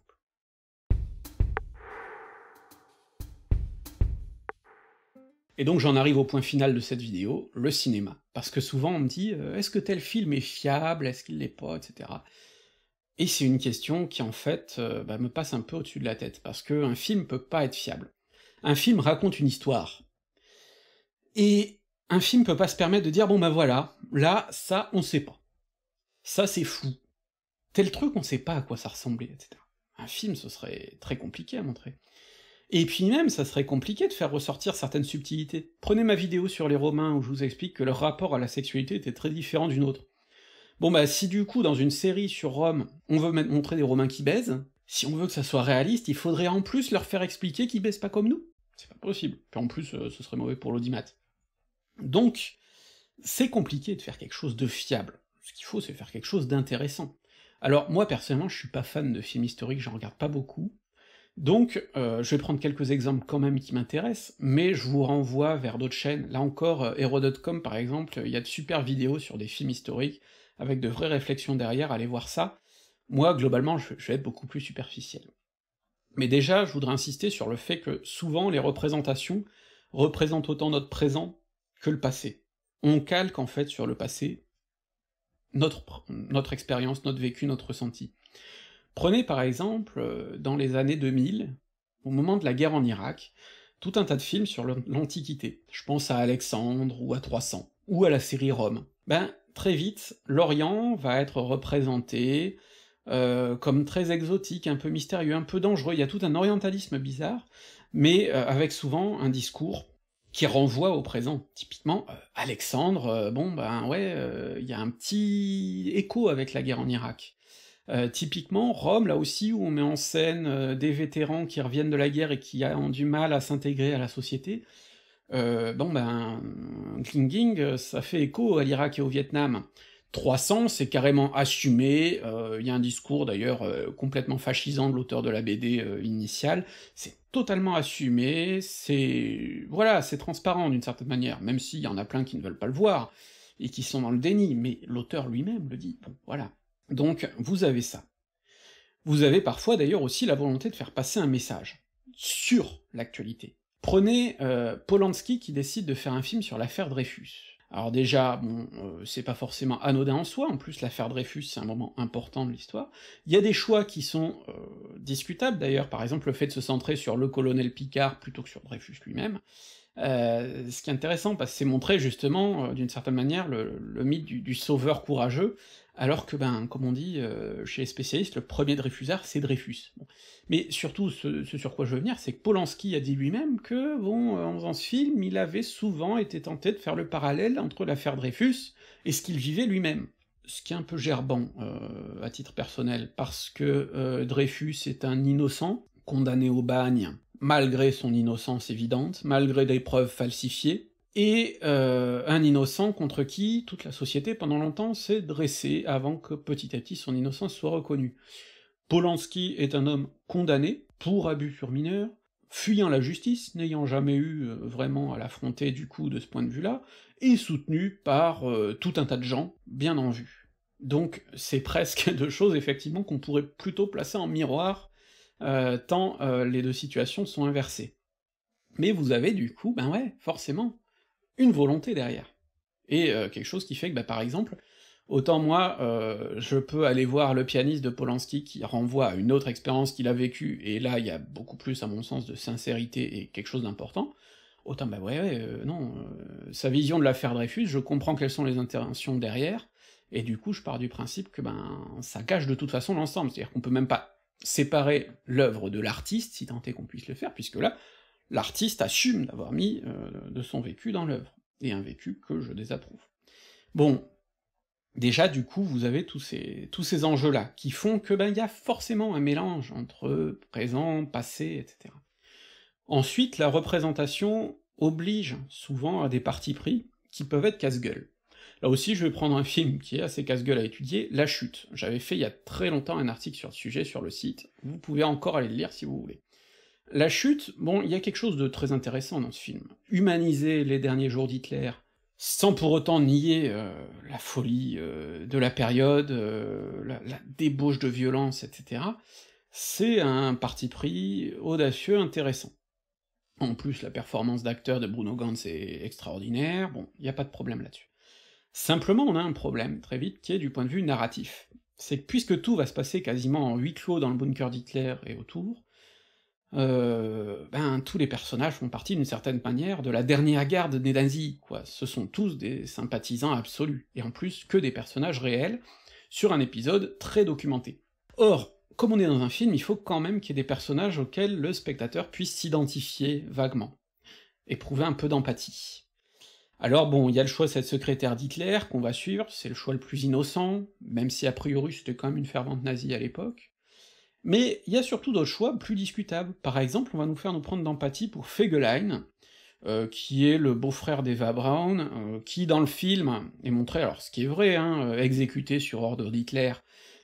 Et donc j'en arrive au point final de cette vidéo, le cinéma. Parce que souvent on me dit euh, est-ce que tel film est fiable, est-ce qu'il l'est pas, etc. Et c'est une question qui en fait euh, bah, me passe un peu au-dessus de la tête, parce qu'un film peut pas être fiable. Un film raconte une histoire. Et un film peut pas se permettre de dire bon bah voilà, là, ça, on sait pas. Ça, c'est fou. Tel truc, on sait pas à quoi ça ressemblait, etc. Un film, ce serait très compliqué à montrer. Et puis même, ça serait compliqué de faire ressortir certaines subtilités. Prenez ma vidéo sur les Romains où je vous explique que leur rapport à la sexualité était très différent d'une autre. Bon bah si du coup, dans une série sur Rome, on veut montrer des Romains qui baisent, si on veut que ça soit réaliste, il faudrait en plus leur faire expliquer qu'ils baissent pas comme nous. C'est pas possible. Et en plus, euh, ce serait mauvais pour l'audimat. Donc, c'est compliqué de faire quelque chose de fiable ce qu'il faut, c'est faire quelque chose d'intéressant. Alors moi personnellement, je suis pas fan de films historiques, j'en regarde pas beaucoup, donc euh, je vais prendre quelques exemples quand même qui m'intéressent, mais je vous renvoie vers d'autres chaînes, là encore, euh, Hero.com par exemple, il y a de super vidéos sur des films historiques, avec de vraies réflexions derrière, allez voir ça. Moi, globalement, je, je vais être beaucoup plus superficiel. Mais déjà, je voudrais insister sur le fait que souvent les représentations représentent autant notre présent que le passé. On calque en fait sur le passé notre, notre expérience, notre vécu, notre ressenti. Prenez par exemple, euh, dans les années 2000, au moment de la guerre en Irak, tout un tas de films sur l'Antiquité. Je pense à Alexandre ou à 300, ou à la série Rome. Ben, très vite, l'Orient va être représenté euh, comme très exotique, un peu mystérieux, un peu dangereux, il y a tout un orientalisme bizarre, mais euh, avec souvent un discours qui renvoie au présent. Typiquement, euh, Alexandre, euh, bon ben ouais, euh, il y a un petit écho avec la guerre en Irak. typiquement, Rome, là aussi, où on met en scène des vétérans qui reviennent de la guerre et qui ont du mal à s'intégrer à la société, bon ben, Klinging, ça fait écho à l'Irak et au Vietnam. 300, c'est carrément assumé, euh, il y a un discours d'ailleurs euh, complètement fascisant de l'auteur de la BD euh, initiale, c'est totalement assumé, c'est... voilà, c'est transparent d'une certaine manière, même s'il y en a plein qui ne veulent pas le voir, et qui sont dans le déni, mais l'auteur lui-même le dit, bon, voilà. Donc, vous avez ça. Vous avez parfois d'ailleurs aussi la volonté de faire passer un message, sur l'actualité. Prenez Polanski qui décide de faire un film sur l'affaire Dreyfus alors déjà, bon, euh, c'est pas forcément anodin en soi, en plus l'affaire Dreyfus c'est un moment important de l'histoire. Il y a des choix qui sont euh, discutables d'ailleurs, par exemple le fait de se centrer sur le colonel Picard plutôt que sur Dreyfus lui-même, euh, ce qui est intéressant parce que c'est montrer justement d'une certaine manière le, mythe du, sauveur courageux, alors que, ben, comme on dit euh, chez les spécialistes, le premier Dreyfusard, c'est Dreyfus. Mais surtout, ce, sur quoi je veux venir, c'est que Polanski a dit lui-même que, bon, euh, en faisant ce film, il avait souvent été tenté de faire le parallèle entre l'affaire Dreyfus et ce qu'il vivait lui-même. Ce qui est un peu gerbant, euh, à titre personnel, parce que Dreyfus est un innocent, condamné au bagne, malgré son innocence évidente, malgré des preuves falsifiées, et euh, un innocent contre qui toute la société pendant longtemps s'est dressée avant que petit à petit son innocence soit reconnue. Polanski est un homme condamné pour abus sur mineur, fuyant la justice, n'ayant jamais eu euh, vraiment à l'affronter du coup de ce point de vue-là, et soutenu par euh, tout un tas de gens bien en vue. Donc c'est presque deux choses effectivement qu'on pourrait plutôt placer en miroir, tant les deux situations sont inversées. Mais vous avez du coup, ben ouais, forcément, une volonté derrière, et euh, quelque chose qui fait que, bah, par exemple, autant moi, euh, je peux aller voir le pianiste de Polanski qui renvoie à une autre expérience qu'il a vécue, et là, il y a beaucoup plus, à mon sens, de sincérité et quelque chose d'important, autant bah ouais, ouais euh, non, sa vision de l'affaire Dreyfus, je comprends quelles sont les interventions derrière, et du coup, je pars du principe que ben ça cache de toute façon l'ensemble, c'est-à-dire qu'on peut même pas séparer l'œuvre de l'artiste, si tant est qu'on puisse le faire, puisque là, l'artiste assume d'avoir mis euh, de son vécu dans l'œuvre, et un vécu que je désapprouve. Bon, déjà du coup vous avez tous ces, tous ces enjeux-là, qui font que ben il y a forcément un mélange entre présent, passé, etc. Ensuite, la représentation oblige souvent à des partis pris qui peuvent être casse-gueule. Là aussi, je vais prendre un film qui est assez casse-gueule à étudier, La Chute. J'avais fait il y a très longtemps un article sur le sujet sur le site, vous pouvez encore aller le lire si vous voulez. La chute, bon, il y a quelque chose de très intéressant dans ce film. Humaniser les derniers jours d'Hitler, sans pour autant nier euh, la folie euh, de la période, euh, la, débauche de violence, etc., c'est un parti pris audacieux, intéressant. En plus, la performance d'acteur de Bruno Gantz est extraordinaire, bon, il n'y a pas de problème là-dessus. Simplement, on a un problème, très vite, qui est du point de vue narratif. C'est que puisque tout va se passer quasiment en huis clos dans le bunker d'Hitler et autour, euh, ben, tous les personnages font partie d'une certaine manière de la dernière garde des nazis, quoi. Ce sont tous des sympathisants absolus, et en plus que des personnages réels, sur un épisode très documenté. Or, comme on est dans un film, il faut quand même qu'il y ait des personnages auxquels le spectateur puisse s'identifier vaguement, éprouver un peu d'empathie. Alors bon, il y a le choix de cette secrétaire d'Hitler qu'on va suivre, c'est le choix le plus innocent, même si a priori c'était quand même une fervente nazie à l'époque. Mais il y a surtout d'autres choix plus discutables. Par exemple, on va nous faire nous prendre d'empathie pour Fegelein, euh, qui est le beau-frère d'Eva Brown, euh, qui dans le film est montré, alors ce qui est vrai, hein, euh, exécuté sur ordre d'Hitler,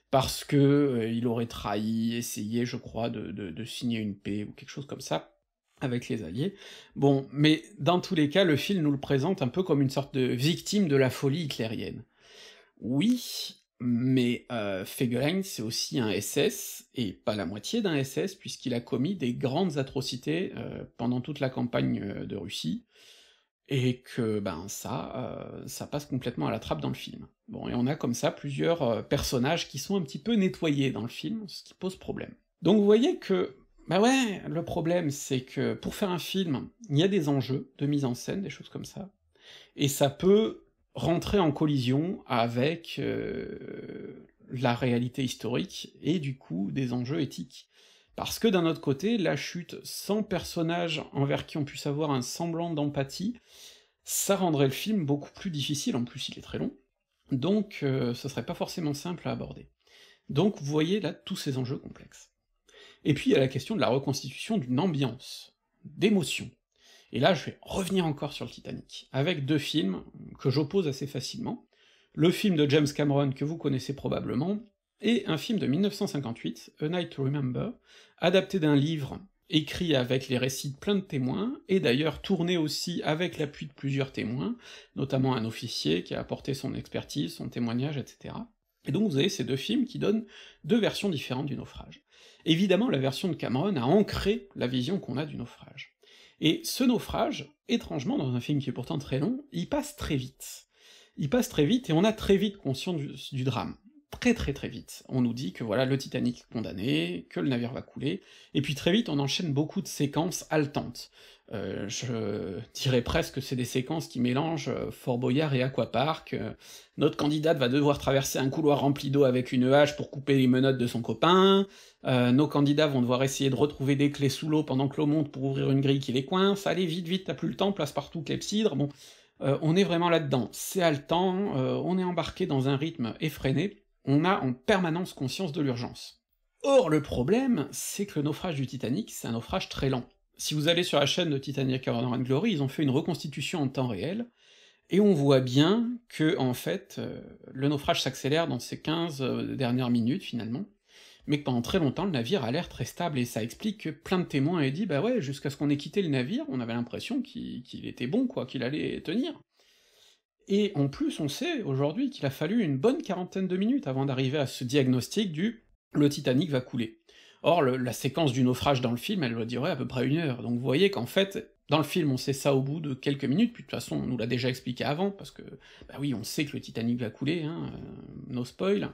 parce que il aurait trahi, essayé, je crois, de, de signer une paix ou quelque chose comme ça avec les Alliés. Bon, mais dans tous les cas, le film nous le présente un peu comme une sorte de victime de la folie hitlérienne. Oui, mais euh, c'est aussi un SS, et pas la moitié d'un SS, puisqu'il a commis des grandes atrocités euh, pendant toute la campagne euh, de Russie, et que ben ça, euh, ça passe complètement à la trappe dans le film. Bon, et on a comme ça plusieurs personnages qui sont un petit peu nettoyés dans le film, ce qui pose problème. Donc vous voyez que, ben ouais, le problème c'est que pour faire un film, il y a des enjeux de mise en scène, des choses comme ça, et ça peut rentrer en collision avec euh, la réalité historique et du coup des enjeux éthiques. Parce que d'un autre côté, la chute sans personnage envers qui on puisse avoir un semblant d'empathie, ça rendrait le film beaucoup plus difficile, en plus il est très long, donc euh, ce serait pas forcément simple à aborder. Donc vous voyez là tous ces enjeux complexes. Et puis il y a la question de la reconstitution d'une ambiance, d'émotion. Et là, je vais revenir encore sur le Titanic, avec deux films que j'oppose assez facilement, le film de James Cameron que vous connaissez probablement, et un film de 1958, A Night to Remember, adapté d'un livre écrit avec les récits de plein de témoins, et d'ailleurs tourné aussi avec l'appui de plusieurs témoins, notamment un officier qui a apporté son expertise, son témoignage, etc. Et donc vous avez ces deux films qui donnent deux versions différentes du naufrage. Évidemment, la version de Cameron a ancré la vision qu'on a du naufrage. Et ce naufrage, étrangement, dans un film qui est pourtant très long, il passe très vite. Il passe très vite, et on a très vite conscience du, drame. Très très très vite. On nous dit que voilà, le Titanic est condamné, que le navire va couler, et puis très vite on enchaîne beaucoup de séquences haletantes. Euh, je dirais presque que c'est des séquences qui mélangent euh, Fort Boyard et Aquapark. Euh, notre candidate va devoir traverser un couloir rempli d'eau avec une hache pour couper les menottes de son copain. nos candidats vont devoir essayer de retrouver des clés sous l'eau pendant que l'eau monte pour ouvrir une grille qui les coince. Allez, vite, vite, t'as plus le temps, place partout, clepsydre. Bon, on est vraiment là-dedans. C'est haletant, on est embarqué dans un rythme effréné. On a en permanence conscience de l'urgence. Or, le problème, c'est que le naufrage du Titanic, c'est un naufrage très lent si vous allez sur la chaîne de Titanic Honor and Glory, ils ont fait une reconstitution en temps réel, et on voit bien que, en fait, euh, le naufrage s'accélère dans ces 15 euh, dernières minutes, finalement, mais que pendant très longtemps, le navire a l'air très stable, et ça explique que plein de témoins aient dit « bah ouais, jusqu'à ce qu'on ait quitté le navire, on avait l'impression qu'il était bon, quoi, qu'il allait tenir ». Et en plus, on sait aujourd'hui qu'il a fallu une bonne quarantaine de minutes avant d'arriver à ce diagnostic du « le Titanic va couler ». Or, la séquence du naufrage dans le film, elle doit durer à peu près une heure, donc vous voyez qu'en fait, dans le film, on sait ça au bout de quelques minutes, puis de toute façon, on nous l'a déjà expliqué avant, parce que, bah oui, on sait que le Titanic va couler, hein, euh, no spoil.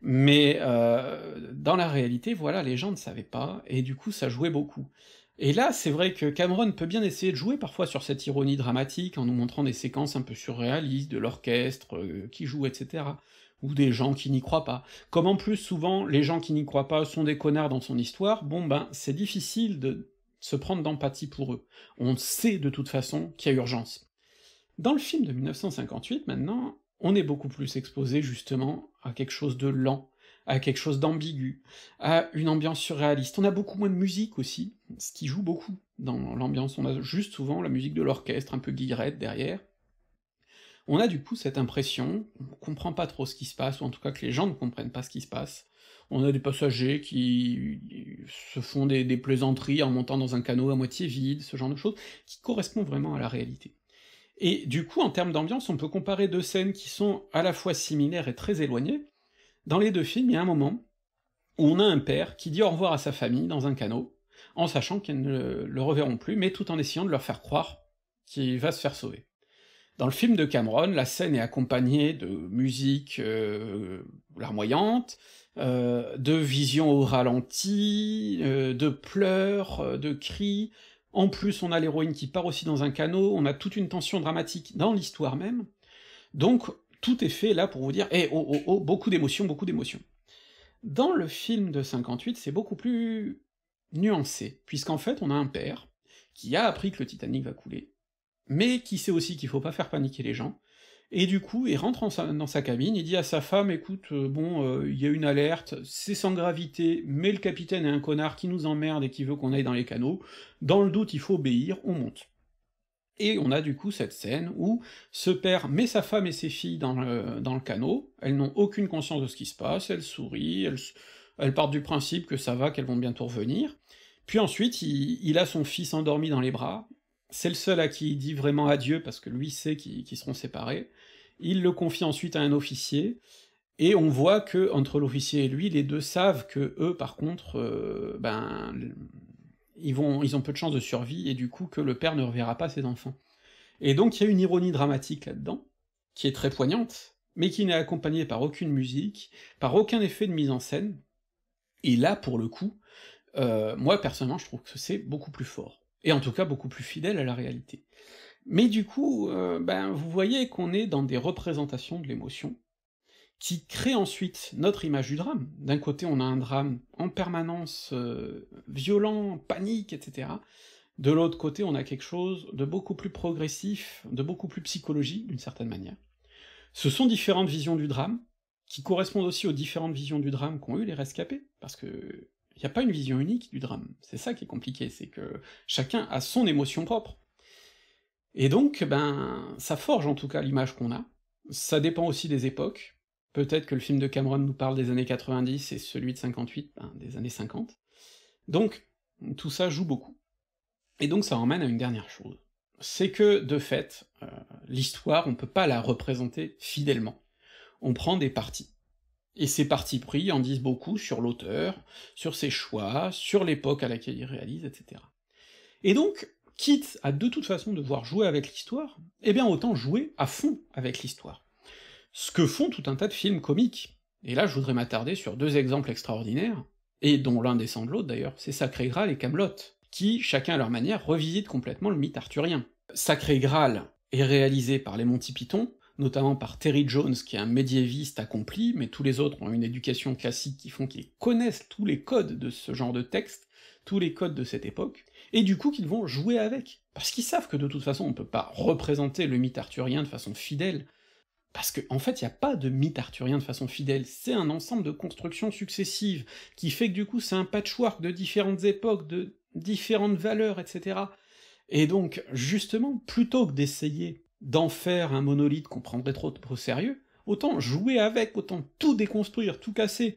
Mais euh, dans la réalité, voilà, les gens ne savaient pas, et du coup, ça jouait beaucoup. Et là, c'est vrai que Cameron peut bien essayer de jouer parfois sur cette ironie dramatique en nous montrant des séquences un peu surréalistes, de l'orchestre euh, qui joue, etc ou des gens qui n'y croient pas. Comme en plus souvent les gens qui n'y croient pas sont des connards dans son histoire, bon ben c'est difficile de se prendre d'empathie pour eux. On sait de toute façon qu'il y a urgence. Dans le film de 1958 maintenant, on est beaucoup plus exposé justement à quelque chose de lent, à quelque chose d'ambigu, à une ambiance surréaliste. On a beaucoup moins de musique aussi, ce qui joue beaucoup dans l'ambiance. On a juste souvent la musique de l'orchestre, un peu guillerette derrière, on a du coup cette impression, on comprend pas trop ce qui se passe, ou en tout cas que les gens ne comprennent pas ce qui se passe. On a des passagers qui se font des, plaisanteries en montant dans un canot à moitié vide, ce genre de choses, qui correspond vraiment à la réalité. Et du coup, en termes d'ambiance, on peut comparer deux scènes qui sont à la fois similaires et très éloignées. Dans les deux films, il y a un moment où on a un père qui dit au revoir à sa famille dans un canot, en sachant qu'elles ne le reverront plus, mais tout en essayant de leur faire croire qu'il va se faire sauver. Dans le film de Cameron, la scène est accompagnée de musique euh, larmoyante, euh, de visions au ralenti, euh, de pleurs, de cris. En plus, on a l'héroïne qui part aussi dans un canot, on a toute une tension dramatique dans l'histoire même. Donc, tout est fait là pour vous dire Eh oh oh oh, beaucoup d'émotions, beaucoup d'émotions. Dans le film de 58, c'est beaucoup plus nuancé, puisqu'en fait, on a un père qui a appris que le Titanic va couler, mais qui sait aussi qu'il faut pas faire paniquer les gens, et du coup, il rentre dans sa cabine, il dit à sa femme, écoute, euh, bon, euh, il y a une alerte, c'est sans gravité, mais le capitaine est un connard qui nous emmerde et qui veut qu'on aille dans les canaux, dans le doute il faut obéir, on monte. Et on a du coup cette scène où ce père met sa femme et ses filles dans le, dans le canot, elles n'ont aucune conscience de ce qui se passe, elles sourient, elles, partent du principe que ça va, qu'elles vont bientôt revenir, puis ensuite il a son fils endormi dans les bras, c'est le seul à qui il dit vraiment adieu, parce que lui sait qu'ils seront séparés. Il le confie ensuite à un officier, et on voit que entre l'officier et lui, les deux savent que eux, par contre, euh, ben, ils, vont, ils ont peu de chances de survie, et du coup que le père ne reverra pas ses enfants. Et donc il y a une ironie dramatique là-dedans, qui est très poignante, mais qui n'est accompagnée par aucune musique, par aucun effet de mise en scène, et là, pour le coup, euh, moi personnellement, je trouve que c'est beaucoup plus fort et en tout cas beaucoup plus fidèle à la réalité. Mais du coup, euh, ben, vous voyez qu'on est dans des représentations de l'émotion, qui créent ensuite notre image du drame. D'un côté, on a un drame en permanence euh, violent, panique, etc. De l'autre côté, on a quelque chose de beaucoup plus progressif, de beaucoup plus psychologique, d'une certaine manière. Ce sont différentes visions du drame, qui correspondent aussi aux différentes visions du drame qu'ont eu les rescapés, parce que il a pas une vision unique du drame. C'est ça qui est compliqué, c'est que chacun a son émotion propre. Et donc, ben, ça forge en tout cas l'image qu'on a. Ça dépend aussi des époques. Peut-être que le film de Cameron nous parle des années 90 et celui de 58 ben, des années 50. Donc, tout ça joue beaucoup. Et donc ça emmène à une dernière chose. C'est que, de fait, euh, l'histoire, on peut pas la représenter fidèlement. On prend des parties et ses partis pris en disent beaucoup sur l'auteur, sur ses choix, sur l'époque à laquelle il réalise, etc. Et donc, quitte à de toute façon devoir jouer avec l'histoire, eh bien autant jouer à fond avec l'histoire. Ce que font tout un tas de films comiques. Et là, je voudrais m'attarder sur deux exemples extraordinaires, et dont l'un descend de l'autre d'ailleurs, c'est Sacré Graal et Camelot, qui, chacun à leur manière, revisitent complètement le mythe arthurien. Sacré Graal est réalisé par les Monty Python, notamment par Terry Jones, qui est un médiéviste accompli, mais tous les autres ont une éducation classique qui font qu'ils connaissent tous les codes de ce genre de texte, tous les codes de cette époque, et du coup qu'ils vont jouer avec, parce qu'ils savent que de toute façon on peut pas représenter le mythe arthurien de façon fidèle, parce qu'en en fait, il n'y a pas de mythe arthurien de façon fidèle, c'est un ensemble de constructions successives, qui fait que du coup c'est un patchwork de différentes époques, de différentes valeurs, etc. Et donc, justement, plutôt que d'essayer d'en faire un monolithe qu'on prendrait trop au sérieux, autant jouer avec, autant tout déconstruire, tout casser,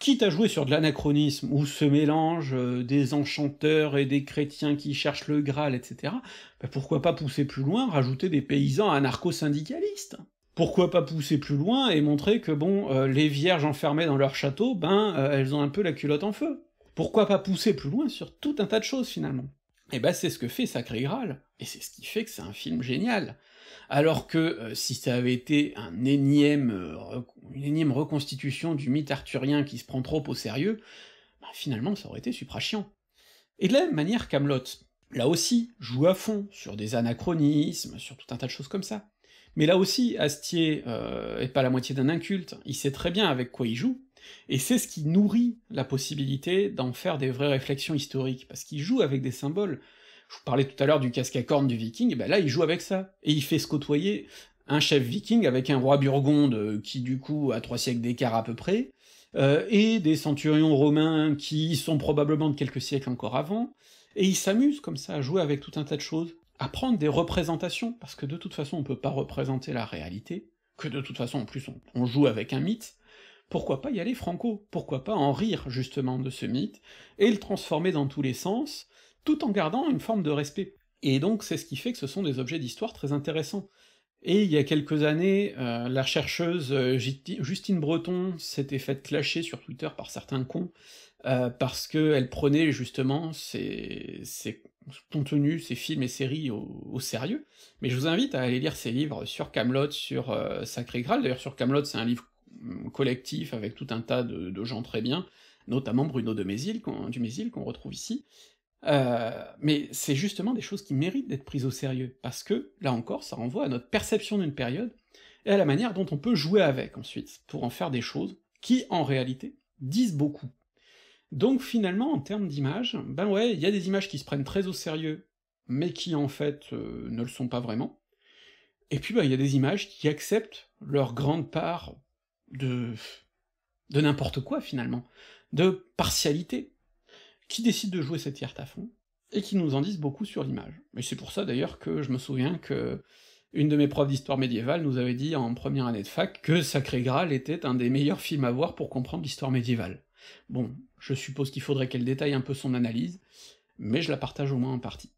quitte à jouer sur de l'anachronisme, ou ce mélange euh, des enchanteurs et des chrétiens qui cherchent le Graal, etc., bah, pourquoi pas pousser plus loin, rajouter des paysans anarcho-syndicalistes pourquoi pas pousser plus loin et montrer que bon, euh, les vierges enfermées dans leur château, ben euh, elles ont un peu la culotte en feu. Pourquoi pas pousser plus loin sur tout un tas de choses finalement et eh ben c'est ce que fait Sacré Graal, et c'est ce qui fait que c'est un film génial. Alors que euh, si ça avait été un énième, euh, une énième reconstitution du mythe arthurien qui se prend trop au sérieux, ben, finalement ça aurait été chiant. Et de la même manière Camelot, là aussi, joue à fond sur des anachronismes, sur tout un tas de choses comme ça. Mais là aussi, Astier euh, est pas la moitié d'un inculte, il sait très bien avec quoi il joue, et c'est ce qui nourrit la possibilité d'en faire des vraies réflexions historiques, parce qu'il joue avec des symboles. Je vous parlais tout à l'heure du casque à cornes du viking, et eh ben là il joue avec ça, et il fait se côtoyer un chef viking avec un roi burgonde euh, qui du coup a trois siècles d'écart à peu près, euh, et des centurions romains qui sont probablement de quelques siècles encore avant, et il s'amuse comme ça à jouer avec tout un tas de choses, à prendre des représentations, parce que de toute façon on peut pas représenter la réalité, que de toute façon en plus on joue avec un mythe, pourquoi pas y aller franco, pourquoi pas en rire justement de ce mythe, et le transformer dans tous les sens, tout en gardant une forme de respect. Et donc c'est ce qui fait que ce sont des objets d'histoire très intéressants. Et il y a quelques années, euh, la chercheuse euh, Justine Breton s'était faite clasher sur Twitter par certains cons, euh, parce qu'elle prenait justement ses, contenus, ses films et séries au, sérieux, mais je vous invite à aller lire ses livres sur Camelot, sur Sacré Graal, d'ailleurs sur Camelot c'est un livre collectif avec tout un tas de, gens très bien, notamment Bruno Dumézil, qu'on retrouve ici. Euh, mais c'est justement des choses qui méritent d'être prises au sérieux, parce que, là encore, ça renvoie à notre perception d'une période, et à la manière dont on peut jouer avec ensuite, pour en faire des choses qui, en réalité, disent beaucoup. Donc finalement, en termes d'images, ben ouais, il y a des images qui se prennent très au sérieux, mais qui en fait euh, ne le sont pas vraiment, et puis ben, il y a des images qui acceptent leur grande part de de n'importe quoi finalement, de partialité, qui décide de jouer cette carte à fond, et qui nous en disent beaucoup sur l'image. Et c'est pour ça d'ailleurs que je me souviens que une de mes profs d'histoire médiévale nous avait dit en première année de fac que Sacré Graal était un des meilleurs films à voir pour comprendre l'histoire médiévale. Bon, je suppose qu'il faudrait qu'elle détaille un peu son analyse, mais je la partage au moins en partie.